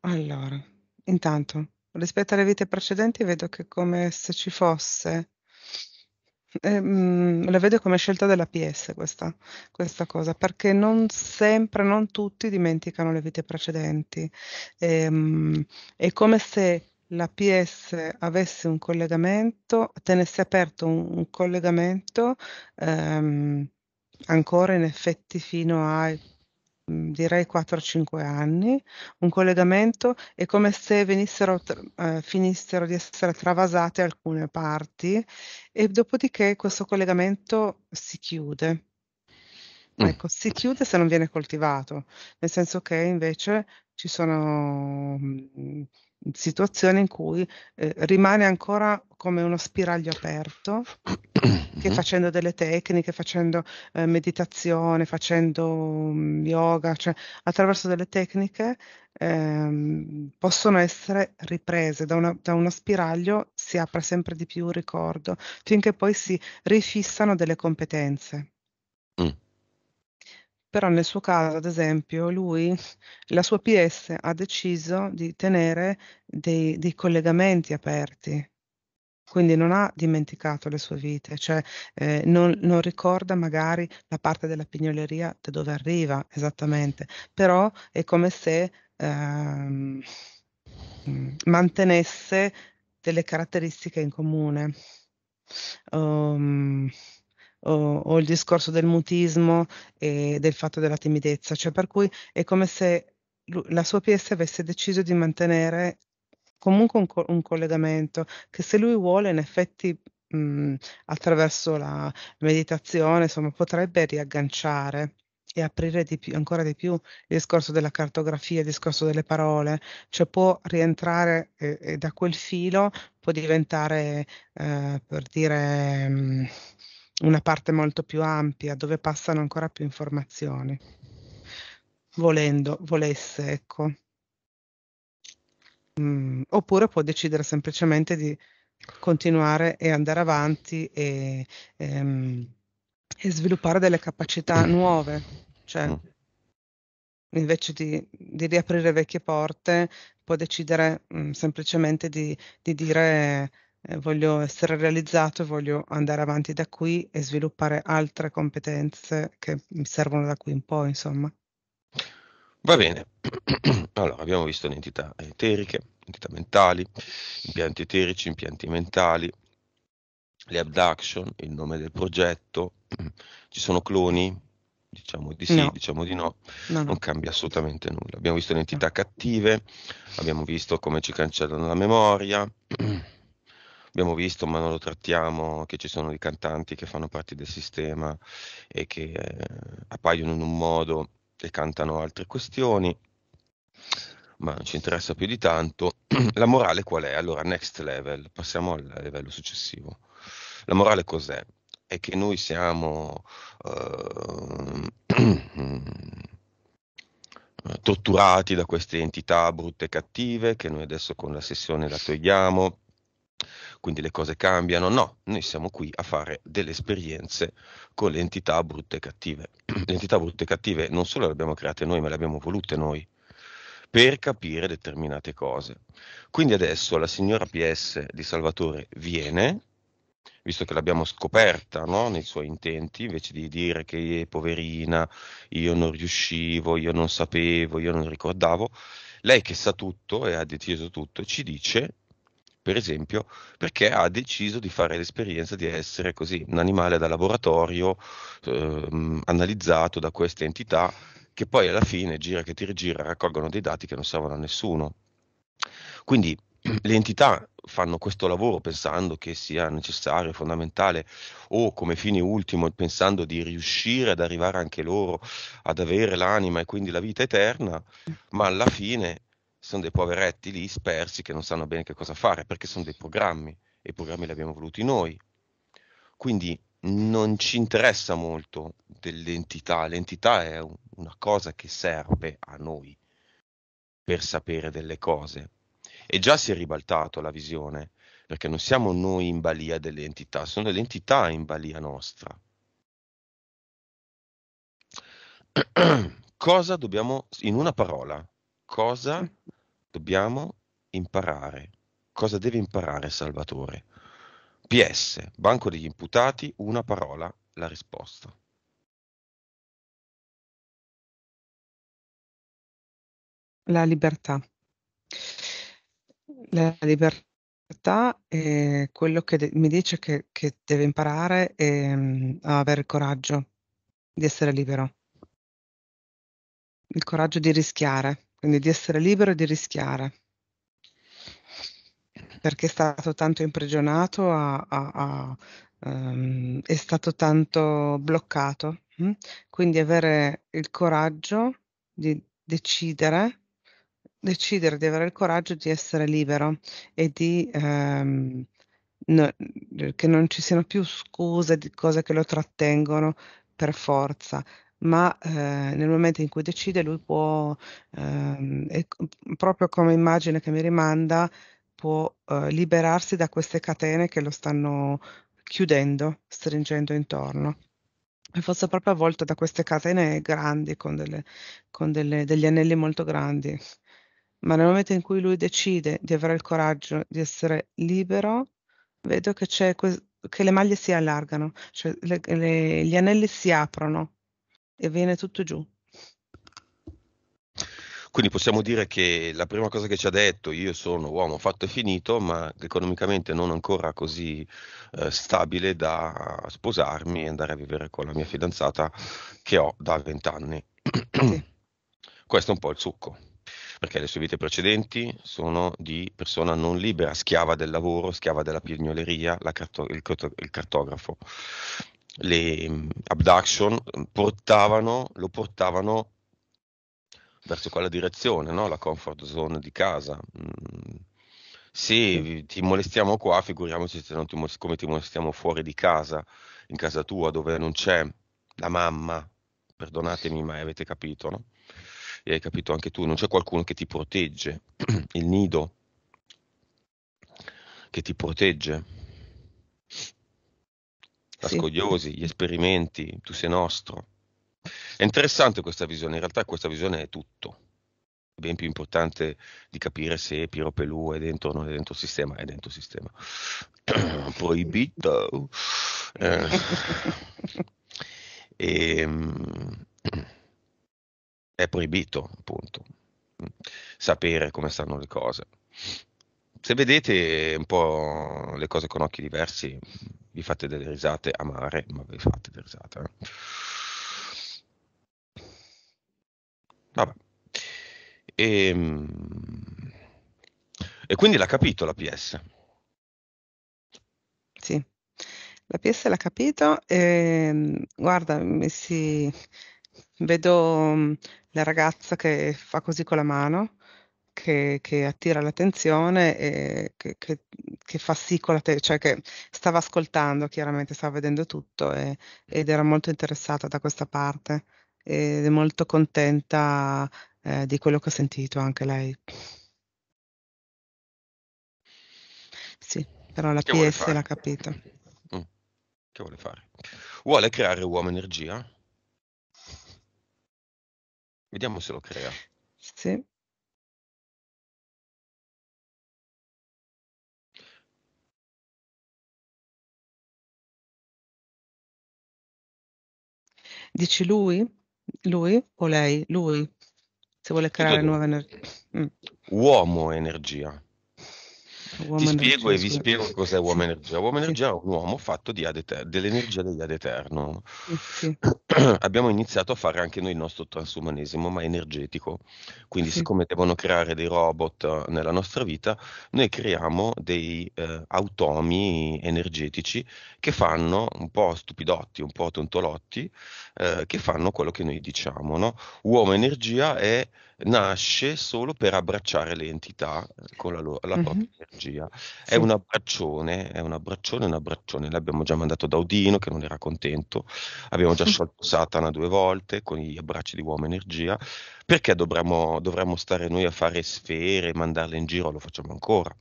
allora, intanto rispetto alle vite precedenti vedo che come se ci fosse ehm, la vedo come scelta della PS questa questa cosa, perché non sempre, non tutti dimenticano le vite precedenti. Ehm, è come se la PS avesse un collegamento, tenesse aperto un, un collegamento ehm, ancora in effetti fino a mm, direi 4-5 anni, un collegamento è come se venissero, eh, finissero di essere travasate alcune parti e dopodiché questo collegamento si chiude. Mm. Ecco, si chiude se non viene coltivato, nel senso che invece ci sono mh, mm, situazione in cui eh, rimane ancora come uno spiraglio aperto che mhm. facendo delle tecniche, facendo eh, meditazione, facendo mm, yoga, cioè attraverso delle tecniche ehm, possono essere riprese da, una, da, uno spiraglio, si apre sempre di più il ricordo, finché poi si rifissano delle competenze. Mm però nel suo caso, ad esempio, lui, la sua PS ha deciso di tenere dei, dei collegamenti aperti, quindi non ha dimenticato le sue vite, cioè eh, non, non, ricorda magari la parte della pignoleria da dove arriva esattamente, però è come se ehm, mantenesse delle caratteristiche in comune. Um, o, o il discorso del mutismo e del fatto della timidezza, cioè per cui è come se la sua PS avesse deciso di mantenere comunque un, co- un, collegamento che se lui vuole in effetti mh, mhmm, attraverso la meditazione insomma, potrebbe riagganciare e aprire di più, ancora di più il discorso della cartografia, il discorso delle parole, cioè può rientrare eh, e da quel filo può diventare eh, per dire mh, mhmm, una parte molto più ampia dove passano ancora più informazioni, volendo, volesse, ecco. Mm, oppure può decidere semplicemente di continuare e andare avanti e, ehm, e sviluppare delle capacità nuove, cioè mm. invece di, di riaprire vecchie porte può decidere mh, mm, semplicemente di, di dire eh, voglio essere realizzato e voglio andare avanti da qui e sviluppare altre competenze che mi servono da qui in poi, insomma. Va bene, allora abbiamo visto le entità eteriche, entità mentali, impianti eterici, impianti mentali, le abduction, il nome del progetto, ci sono cloni, diciamo di sì, no. diciamo di no. no, non cambia assolutamente nulla. Abbiamo visto le entità cattive, abbiamo visto come ci cancellano la memoria. abbiamo visto, ma non lo trattiamo, che ci sono dei cantanti che fanno parte del sistema e che eh, appaiono in un modo e cantano altre questioni, ma non ci interessa più di tanto. La morale qual è? Allora, next level, passiamo al livello successivo. La morale cos'è? È che noi siamo eh, torturati da queste entità brutte e cattive che noi adesso con la sessione la togliamo quindi le cose cambiano. No, noi siamo qui a fare delle esperienze con le entità brutte e cattive. Le entità brutte e cattive non solo le abbiamo create noi, ma le abbiamo volute noi per capire determinate cose. Quindi adesso la signora PS di Salvatore viene, visto che l'abbiamo scoperta no? nei suoi intenti, invece di dire che è eh, poverina, io non riuscivo, io non sapevo, io non ricordavo, lei che sa tutto e ha deciso tutto, ci dice per esempio, perché ha deciso di fare l'esperienza di essere così, un animale da laboratorio eh, analizzato da queste entità che poi alla fine, gira che ti rigira, raccolgono dei dati che non servono a nessuno. Quindi le entità fanno questo lavoro pensando che sia necessario, fondamentale o come fine ultimo pensando di riuscire ad arrivare anche loro ad avere l'anima e quindi la vita eterna, ma alla fine sono dei poveretti lì spersi che non sanno bene che cosa fare perché sono dei programmi e i programmi li abbiamo voluti noi. Quindi non ci interessa molto dell'entità, l'entità è una cosa che serve a noi per sapere delle cose. E già si è ribaltato la visione, perché non siamo noi in balia delle entità, sono le entità in balia nostra. cosa dobbiamo, in una parola, cosa mm. Dobbiamo imparare. Cosa deve imparare Salvatore? PS, banco degli imputati, una parola, la risposta. La libertà. La libertà è quello che mi dice che, che deve imparare è, um, ehm, a avere il coraggio di essere libero, il coraggio di rischiare quindi di essere libero e di rischiare, perché è stato tanto imprigionato, a, a, a, um, è stato tanto bloccato, mh? Hm? quindi avere il coraggio di decidere, decidere di avere il coraggio di essere libero e di... Um, no, che non ci siano più scuse di cose che lo trattengono per forza, ma eh, nel momento in cui decide lui può, eh, proprio come immagine che mi rimanda, può eh, liberarsi da queste catene che lo stanno chiudendo, stringendo intorno. E fosse proprio avvolto da queste catene grandi, con, delle, con delle, degli anelli molto grandi. Ma nel momento in cui lui decide di avere il coraggio di essere libero, vedo che, que- che le maglie si allargano, cioè le, le, gli anelli si aprono e viene tutto giù. Quindi possiamo dire che la prima cosa che ci ha detto io sono uomo fatto e finito, ma economicamente non ancora così eh, stabile da sposarmi e andare a vivere con la mia fidanzata che ho da vent'anni. Sì. Questo è un po' il succo, perché le sue vite precedenti sono di persona non libera, schiava del lavoro, schiava della pignoleria, carto- il, carto- il cartografo le abduction portavano, lo portavano verso quella direzione, no? la comfort zone di casa. Mm. Se ti molestiamo qua, figuriamoci se non ti molest- come ti molestiamo fuori di casa, in casa tua, dove non c'è la mamma, perdonatemi, ma avete capito, no? E hai capito anche tu, non c'è qualcuno che ti protegge, il nido che ti protegge la sì. scogliosi, gli esperimenti, tu sei nostro. È interessante questa visione, in realtà questa visione è tutto. È ben più importante di capire se Piero Pelù è dentro o non è dentro il sistema, è dentro il sistema. Proibito. Eh. E, ehm. è proibito, appunto, sapere come stanno le cose. Se vedete un po' le cose con occhi diversi, vi fate delle risate amare, ma vi fate delle risate. Eh. Vabbè. E, ehm, e quindi l'ha capito la PS. Sì, la PS l'ha capito. E, ehm, guarda, mi si... vedo mm, la ragazza che fa così con la mano che, che attira l'attenzione e che, che, che fa sì con la te- cioè che stava ascoltando, chiaramente stava vedendo tutto e, ed era molto interessata da questa parte ed è molto contenta eh, di quello che ha sentito anche lei. Sì, però la che PS l'ha capita. Mm. Che vuole fare? Vuole creare uomo energia? Vediamo se lo crea. Sì. Dici lui? Lui o lei? Lui, se vuole creare nuova energia. Mm. Uomo energia. Uomo Ti spiego e vi spiego cos'è uomo energia. Uomo energia è un uomo fatto adet- dell'energia degli ad eterno. Sì. Abbiamo iniziato a fare anche noi il nostro transumanesimo, ma energetico. Quindi, sì. siccome devono creare dei robot eh, nella nostra vita, noi creiamo dei eh, automi energetici che fanno un po' stupidotti, un po' tontolotti, eh, che fanno quello che noi diciamo. No? Uomo energia è nasce solo per abbracciare le entità eh, con la, loro, la mm-hmm. propria energia. Sì. È un abbraccione, è un abbraccione, un abbraccione. L'abbiamo già mandato da Odino che non era contento, abbiamo già sciolto Satana due volte con gli abbracci di uomo energia. Perché dovremmo, dovremmo stare noi a fare sfere, e mandarle in giro? Lo facciamo ancora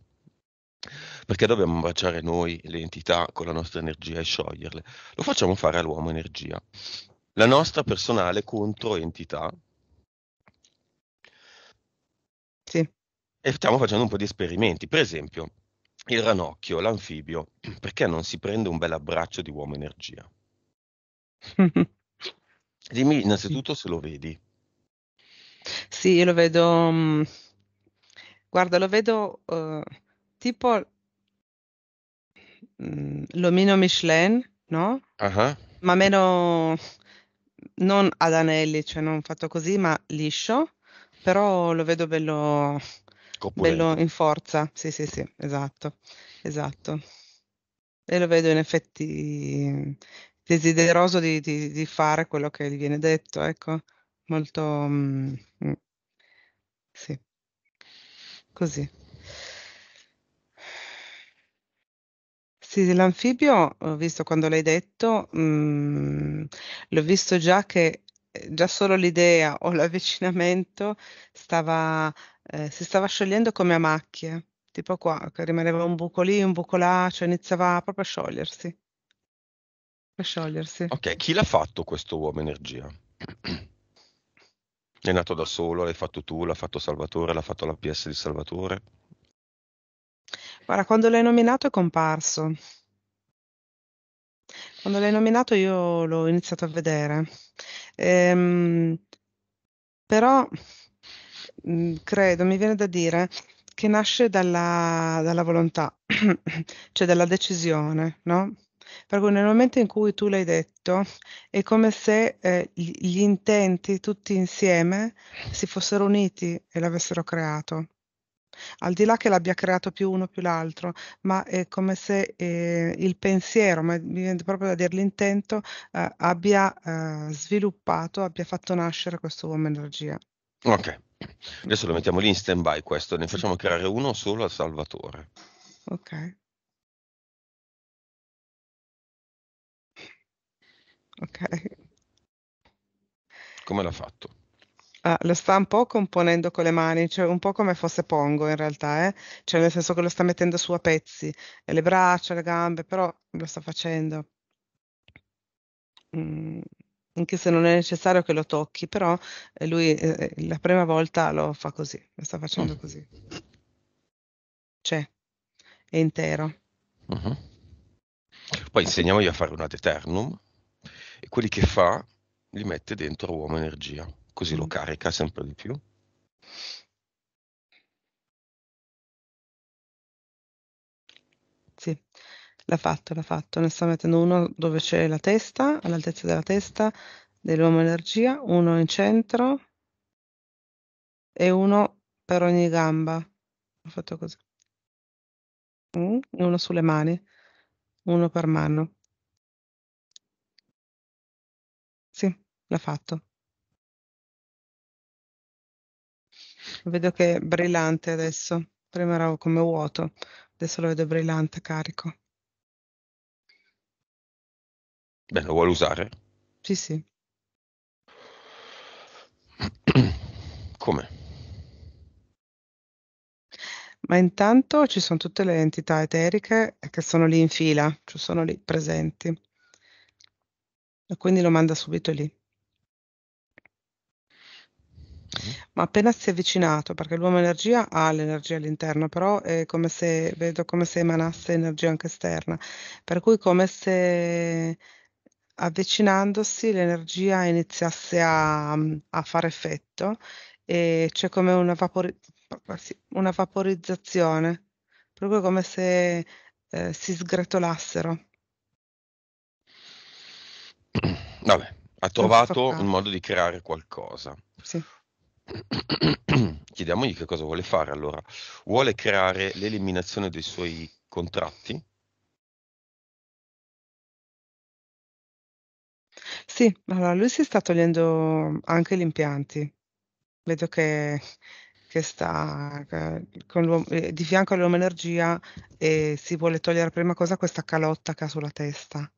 perché dobbiamo abbracciare noi le entità con la nostra energia e scioglierle. Lo facciamo fare all'uomo energia. La nostra personale contro entità sì. E stiamo facendo un po' di esperimenti. Per esempio, il ranocchio, l'anfibio, perché non si prende un bel abbraccio di uomo energia? Dimmi innanzitutto se lo vedi. Sì, io lo vedo. Mm, guarda, lo vedo uh, tipo mh, mm, l'omino Michelin, no? Uh-huh. Ma meno non ad anelli, cioè non fatto così, ma liscio però lo vedo bello, bello in forza, sì sì sì, esatto, esatto. E lo vedo in effetti desideroso di, di, di fare quello che gli viene detto, ecco, molto... Mm, sì, così. Sì, l'anfibio, ho visto quando l'hai detto, mh, mm, l'ho visto già che già solo l'idea o l'avvicinamento stava, eh, si stava sciogliendo come a macchie, tipo qua, che rimaneva un buco lì, un buco là, cioè iniziava proprio a sciogliersi. A sciogliersi. Ok, chi l'ha fatto questo uomo energia? È nato da solo, l'hai fatto tu, l'ha fatto Salvatore, l'ha fatto la l'APS di Salvatore? Guarda, quando l'hai nominato è comparso. Quando l'hai nominato io l'ho iniziato a vedere, ehm, però mm, credo, mi viene da dire che nasce dalla, dalla volontà, cioè dalla decisione, no? Per cui nel momento in cui tu l'hai detto, è come se eh, gli intenti tutti insieme si fossero uniti e l'avessero creato al di là che l'abbia creato più uno più l'altro, ma è come se eh, il pensiero, ma mi viene proprio da dire l'intento, eh, abbia eh, sviluppato, abbia fatto nascere questo uomo energia. Ok, adesso lo mettiamo lì in stand by questo, ne facciamo creare uno solo al Salvatore. Ok. Ok. Come l'ha fatto? Ah, lo sta un po' componendo con le mani, cioè un po' come fosse Pongo in realtà, eh? Cioè nel senso che lo sta mettendo su a pezzi, le braccia, le gambe, però lo sta facendo. Mm, anche se non è necessario che lo tocchi, però eh, lui eh, eh, la prima volta lo fa così, lo sta facendo mm. così. C'è, è intero. Mm-hmm. Poi insegniamogli a fare un ad eternum e quelli che fa li mette dentro uomo energia così lo carica sempre di più. Sì, l'ha fatto, l'ha fatto. Ne sta mettendo uno dove c'è la testa, all'altezza della testa dell'uomo energia, uno in centro e uno per ogni gamba. Ho fatto così. Mm, uno sulle mani, uno per mano. Sì, l'ha fatto. Vedo che è brillante adesso. Prima era come vuoto, adesso lo vedo brillante, carico. Beh, lo vuole usare? Sì, sì. Come? Ma intanto ci sono tutte le entità eteriche che sono lì in fila, cioè sono lì presenti. E quindi lo manda subito lì. Mhm. Ma appena si è avvicinato, perché l'uomo energia ha l'energia all'interno, però è come se vedo come se emanasse energia anche esterna, per cui come se avvicinandosi l'energia iniziasse a, a fare effetto e c'è come una, vapori- una vaporizzazione, proprio come se eh, si sgretolassero. Vabbè, ha trovato un modo di creare qualcosa. Sì. chiediamogli che cosa vuole fare allora. Vuole creare l'eliminazione dei suoi contratti? Sì, allora lui si sta togliendo anche gli impianti. Vedo che, che sta con eh, di fianco all'uomo energia e si vuole togliere prima cosa questa calotta che ha sulla testa.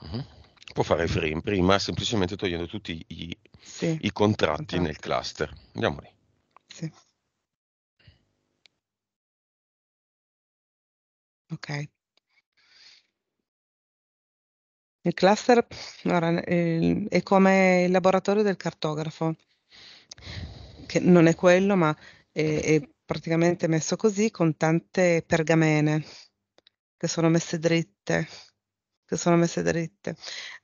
Mhm può fare free in prima semplicemente togliendo tutti i, sì. i contratti, contratti nel cluster. Andiamo lì. Sì. Ok. Il cluster allora, è come il laboratorio del cartografo, che non è quello, ma è, è, praticamente messo così con tante pergamene che sono messe dritte che sono messe dritte,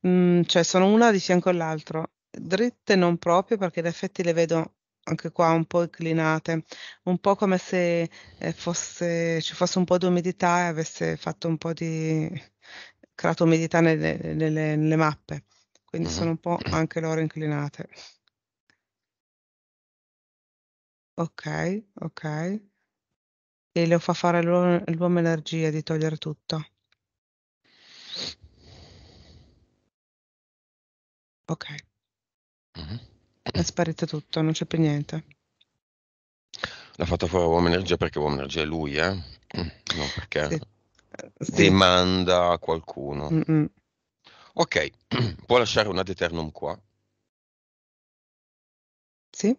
mm, cioè sono una di fianco all'altro, dritte non proprio perché in effetti le vedo anche qua un po' inclinate, un po' come se eh, fosse, ci fosse un po' di umidità e avesse fatto un po' di creato umidità nelle, nelle, nelle mappe, quindi sono un po' anche loro inclinate. Ok, ok. E le fa fare l'uomo energia di togliere tutto. Ok. Mh-mh. È sparito tutto, non c'è più niente. L'ha fatto fuori Uomo Energia perché Uomo Energia è lui, eh? Mm, non perché Sì. sì. demanda a qualcuno. Mh-mh. Okay, può lasciare un ad eternum qua. Sì.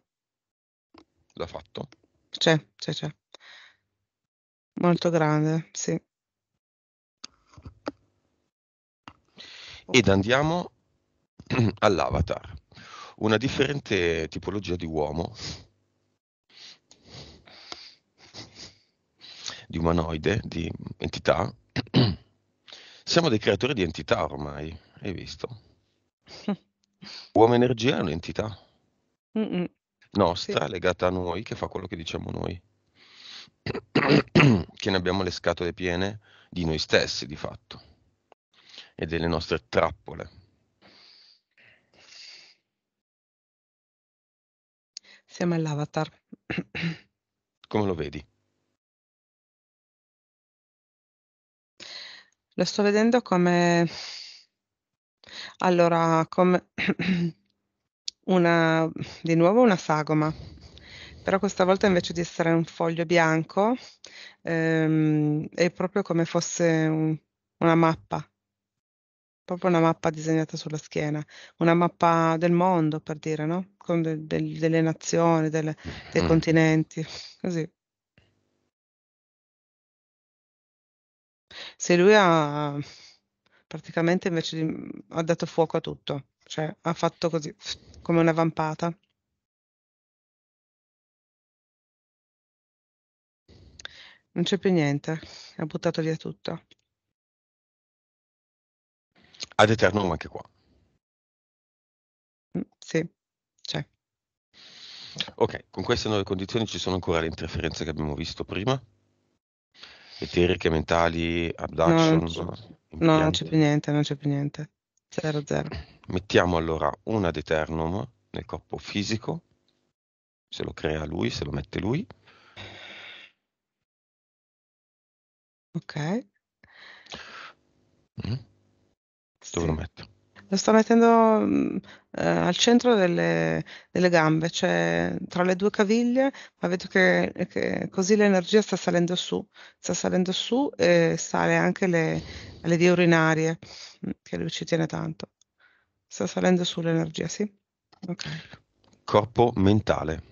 L'ha fatto? C'è, c'è, c'è. Molto grande, sì. Ed andiamo all'avatar, una differente tipologia di uomo, di umanoide, di entità. Siamo dei creatori di entità ormai, hai visto? Uomo energia è un'entità Mm-mm. nostra, sì. legata a noi, che fa quello che diciamo noi, che ne abbiamo le scatole piene di noi stessi, di fatto, e delle nostre trappole Siamo all'avatar. Come lo vedi? Lo sto vedendo come... Allora, come una... di nuovo una sagoma, però questa volta invece di essere un foglio bianco ehm, è proprio come fosse un, una mappa Proprio una mappa disegnata sulla schiena, una mappa del mondo per dire, no? Con de- del- delle nazioni, delle- dei Mm. continenti, così. Se lui ha praticamente invece di, ha dato fuoco a tutto, cioè ha fatto così, come una vampata. Non c'è più niente, ha buttato via tutto ad Eternum anche qua. Mm, sì, c'è. Ok, con queste nuove condizioni ci sono ancora le interferenze che abbiamo visto prima? Eteriche, mentali, abductions? No, no, non c'è più niente, non c'è più niente. 0 0. Mettiamo allora una ad Eternum nel corpo fisico, se lo crea lui, se lo mette lui. Ok. Mm. Dove lo metto? Lo sto mettendo mm, eh, al centro delle, delle, gambe, cioè tra le due caviglie, ma vedo che, che, così l'energia sta salendo su, sta salendo su e sale anche le, alle vie urinarie, mm, che lui ci tiene tanto. Sta salendo su l'energia, sì? Ok. Corpo mentale.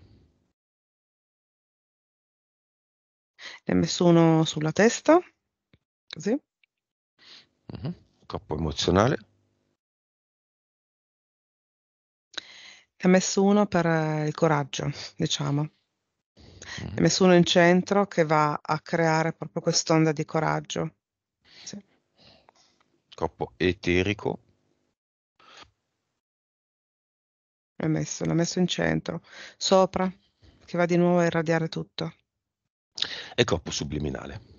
Ne ho messo uno sulla testa, così. Mm-hmm troppo emozionale? È messo uno per eh, il coraggio, diciamo. Mm. È messo uno in centro che va a creare proprio quest'onda di coraggio. Sì. Troppo eterico? È messo, l'ha messo in centro, sopra, che va di nuovo a irradiare tutto. E corpo subliminale?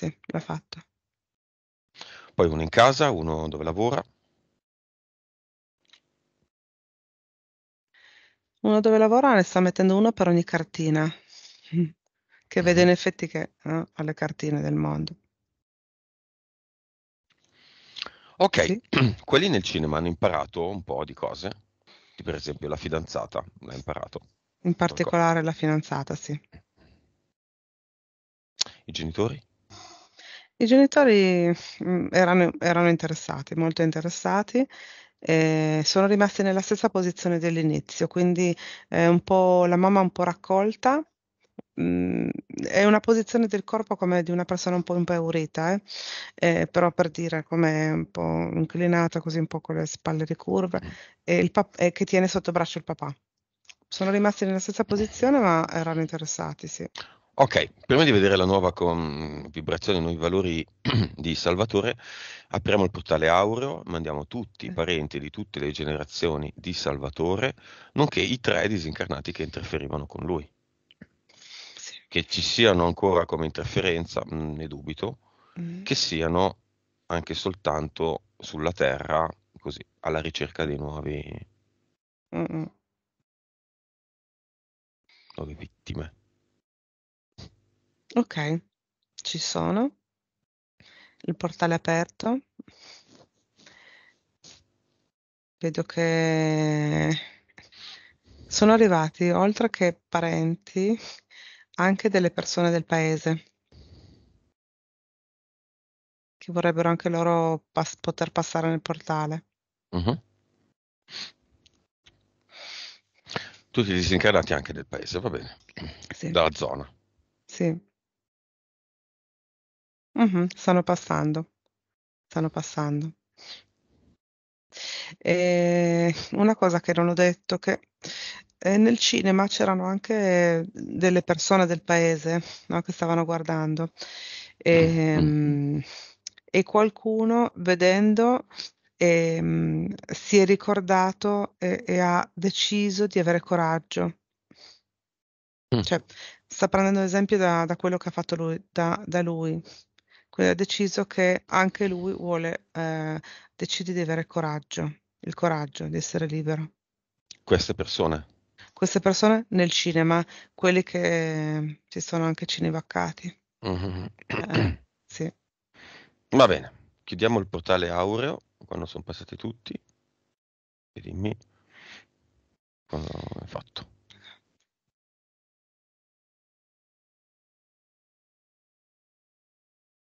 sì, l'ha fatto. Poi uno in casa, uno dove lavora. Uno dove lavora ne sta mettendo uno per ogni cartina, che vede mm-hmm. in effetti che eh, ha le cartine del mondo. Ok, Sì. quelli nel cinema hanno imparato un po' di cose, per esempio la fidanzata l'ha imparato, In particolare la fidanzata, sì. i genitori? I genitori, mm, erano erano interessati, molto interessati, ehm, sono rimasti nella stessa posizione dell'inizio, quindi, ehm, un po' la mamma un po' raccolta, mm, è una posizione del corpo come di una persona un po' impaurita, eh, ehm, però per dire come un po' inclinata così, un po' con le spalle ricurve, mm. e il pap e che tiene sotto braccio il papà. Sono rimasti nella stessa posizione, ma erano interessati, sì. Ok, prima di vedere la nuova con vibrazione e nuovi valori di Salvatore, apriamo il portale Aureo, mandiamo tutti i mm. parenti di tutte le generazioni di Salvatore, nonché i tre disincarnati che interferivano con lui. Che ci siano ancora come interferenza, mm, ne dubito, mm. che siano anche soltanto sulla Terra, così, alla ricerca dei nuovi... Mm. nuove vittime. Ok, ci sono. Il portale aperto. Vedo che sono arrivati, oltre che parenti, anche delle persone del paese che vorrebbero anche loro pas- poter passare nel portale. Uh-huh. Tutti disincarnati anche del paese, va bene. Sì. Dalla zona. Sì. Mh-mh, stanno passando. Stanno passando. E una cosa che non ho detto è che, eh, nel cinema c'erano anche delle persone del paese, no, che stavano guardando. Ehm, e qualcuno vedendo, ehm, si è ricordato e e ha deciso di avere coraggio. Mm. Cioè, sta prendendo esempio da da quello che ha fatto lui da da lui ha deciso che anche lui vuole, eh, decide di avere coraggio, il coraggio di essere libero. Queste persone? Queste persone nel cinema, quelli che si sono anche cinevaccati. Mm-hmm. Eh, sì. Va bene, chiudiamo il portale aureo quando sono passati tutti. E dimmi quando è fatto.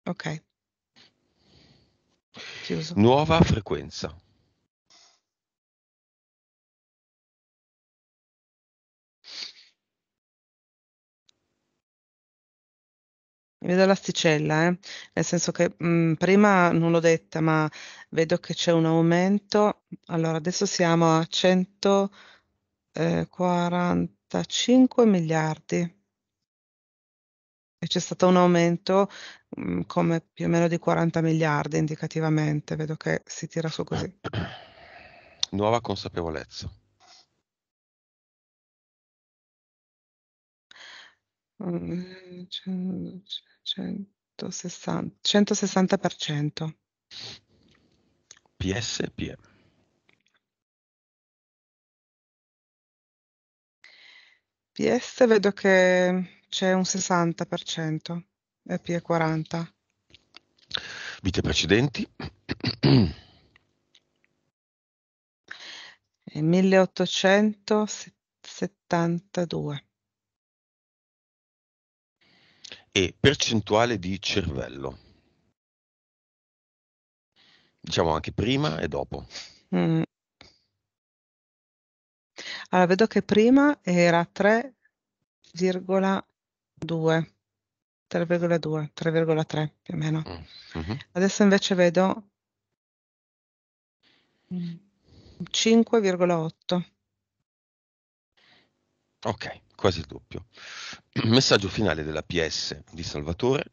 Ok. Chiuso. Nuova frequenza. Vedo l'asticella, eh? Nel senso che mh, mm, prima non l'ho detta, ma vedo che c'è un aumento. Allora, adesso siamo a 145 eh, miliardi e c'è stato un aumento mh, mm, come più o meno di 40 miliardi indicativamente, vedo che si tira su così. Nuova consapevolezza. Mm, 160, 160%. PSP. PS vedo che c'è un 60% e P è 40%. Vite precedenti. 1872. E percentuale di cervello. Diciamo anche prima e dopo. Mm. Allora, vedo che prima era 3,1 2, 3,2, 3,3 più o meno. Mm-hmm. Adesso invece vedo 5,8. Ok, quasi il doppio. Messaggio finale della PS di Salvatore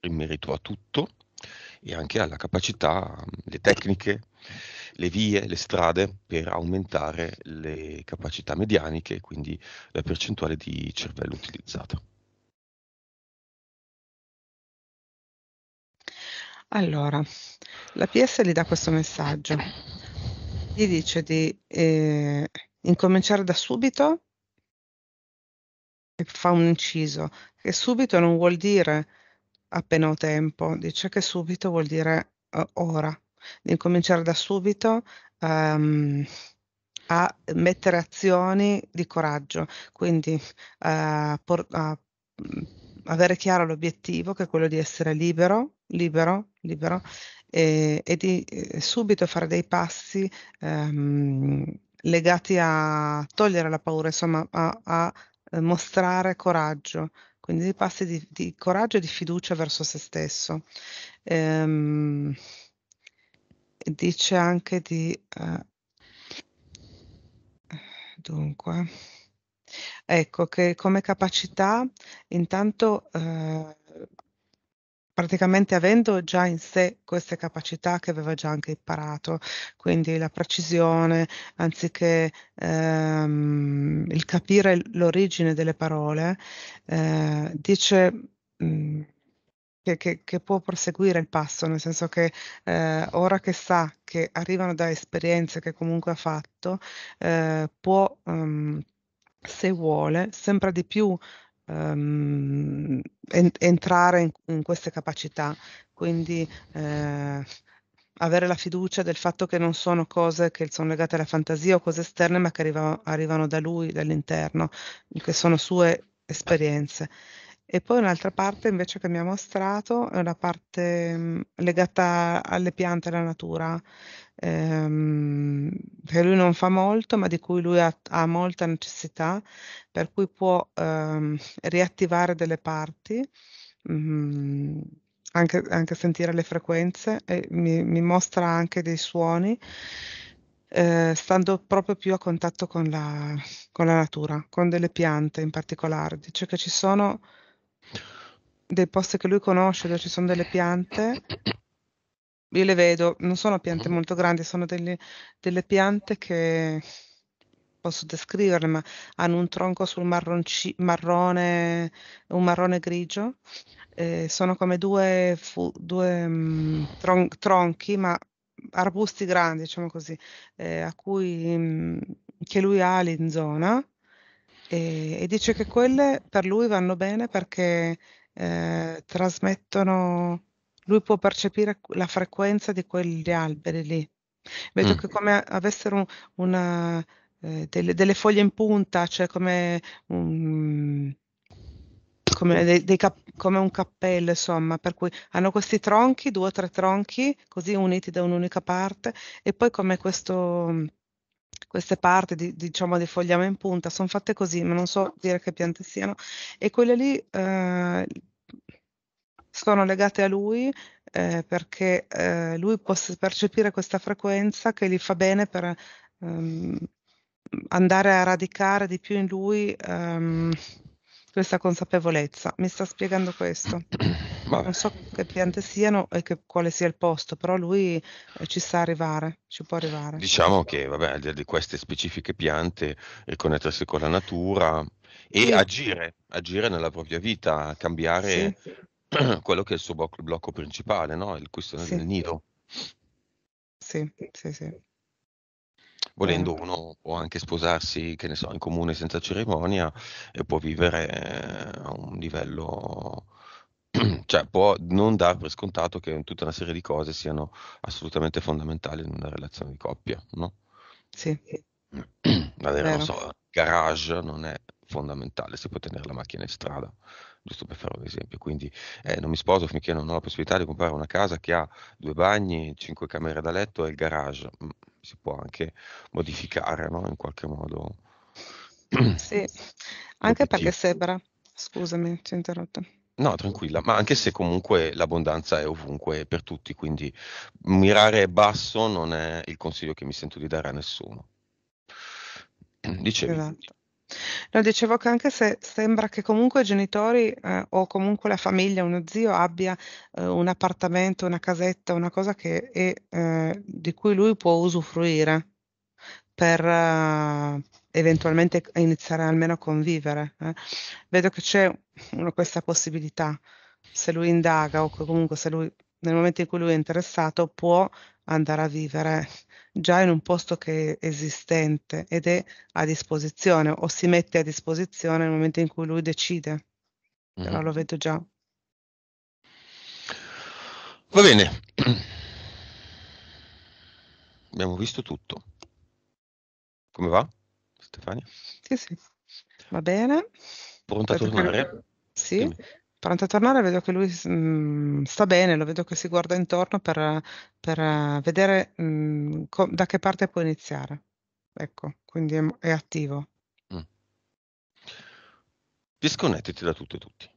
in merito a tutto e anche alla capacità, le tecniche, le vie, le strade per aumentare le capacità medianiche, quindi la percentuale di cervello utilizzato. Allora, la PS gli dà questo messaggio. Gli dice di eh, incominciare da subito e fa un inciso, che subito non vuol dire appena ho tempo, dice che subito vuol dire uh, ora, di incominciare da subito um, a mettere azioni di coraggio, quindi uh, por- uh, avere chiaro l'obiettivo che è quello di essere libero libero, libero e, e di eh, subito fare dei passi ehm, legati a togliere la paura, insomma a, a eh, mostrare coraggio, quindi dei passi di, di, coraggio e di fiducia verso se stesso. Ehm, dice anche di... Eh, dunque, ecco che come capacità intanto eh, praticamente avendo già in sé queste capacità che aveva già anche imparato, quindi la precisione, anziché ehm, il capire l'origine delle parole, eh, dice mh, mm, che, che, può proseguire il passo, nel senso che eh, ora che sa che arrivano da esperienze che comunque ha fatto, eh, può... Um, se vuole, sempre di più um, ehm, ent- entrare in, in, queste capacità, quindi eh, avere la fiducia del fatto che non sono cose che sono legate alla fantasia o cose esterne, ma che arriva- arrivano da lui, dall'interno, che sono sue esperienze. E poi un'altra parte invece che mi ha mostrato è una parte mh, mm, legata alle piante e alla natura, ehm, che lui non fa molto ma di cui lui ha, ha molta necessità, per cui può ehm, riattivare delle parti, mh, mhmm, anche, anche, sentire le frequenze, e mi, mi mostra anche dei suoni. Eh, stando proprio più a contatto con la, con la natura, con delle piante in particolare. Dice che ci sono dei posti che lui conosce dove ci sono delle piante io le vedo, non sono piante mm-hmm. molto grandi, sono delle, delle piante che posso descriverle, ma hanno un tronco sul marronci, marrone, un marrone grigio, eh, sono come due, fu, due mh, mm, tron, tronchi, ma arbusti grandi, diciamo così, eh, a cui, mh, mm, che lui ha l'inzona e, e dice che quelle per lui vanno bene perché eh, trasmettono lui può percepire la frequenza di quegli alberi lì. Vedo mm. che come avessero una, eh, delle, delle, foglie in punta, cioè come un, come, dei, dei cap- come un cappello, insomma, per cui hanno questi tronchi, due o tre tronchi, così uniti da un'unica parte, e poi come questo queste parti di, diciamo di fogliame in punta sono fatte così, ma non so dire che piante siano, e quelle lì eh, sono legate a lui eh, perché eh, lui può percepire questa frequenza che gli fa bene per ehm, andare a radicare di più in lui ehm, questa consapevolezza. Mi sta spiegando questo. Vabbè. Non so che piante siano e che, quale sia il posto, però lui eh, ci sa arrivare, ci può arrivare. Diciamo che, vabbè, al di là di queste specifiche piante, connettersi con la natura e sì. agire, agire nella propria vita, cambiare sì. quello che è il suo blocco, blocco principale, no? il, questo sì. del nido. Sì, sì, sì. Volendo ehm. uno può anche sposarsi, che ne so, in comune senza cerimonia e può vivere eh, a un livello, cioè può non dar per scontato che tutta una serie di cose siano assolutamente fondamentali in una relazione di coppia, no? Sì. Avere, non so, garage non è fondamentale, se può tenere la macchina in strada, giusto per fare un esempio. Quindi eh, non mi sposo finché non ho la possibilità di comprare una casa che ha due bagni, cinque camere da letto e il garage. Mm, si può anche modificare no? in qualche modo. Sì, anche perché sembra, scusami, ti ho interrotto. No, tranquilla, ma anche se comunque l'abbondanza è ovunque per tutti, quindi mirare basso non è il consiglio che mi sento di dare a nessuno. Dicevi. Esatto. No, dicevo che anche se sembra che comunque i genitori eh, o comunque la famiglia, uno zio abbia eh, un appartamento, una casetta, una cosa che è, eh, di cui lui può usufruire per uh, eventualmente iniziare almeno a convivere. Eh, vedo che c'è una, questa possibilità, se lui indaga o comunque se lui nel momento in cui lui è interessato può andare a vivere già in un posto che è esistente ed è a disposizione o si mette a disposizione nel momento in cui lui decide. Mm. Però mm-hmm. lo vedo già. Va bene. Abbiamo visto tutto. Come va, Stefania? Sì, sì. Va bene. Pronta a tornare? Sì. Dimmi pronto a tornare, vedo che lui mh, mm, sta bene, lo vedo che si guarda intorno per, per vedere mh, mm, co- da che parte può iniziare. Ecco, quindi è, è attivo. Mm. Disconnettiti da tutto e tutti.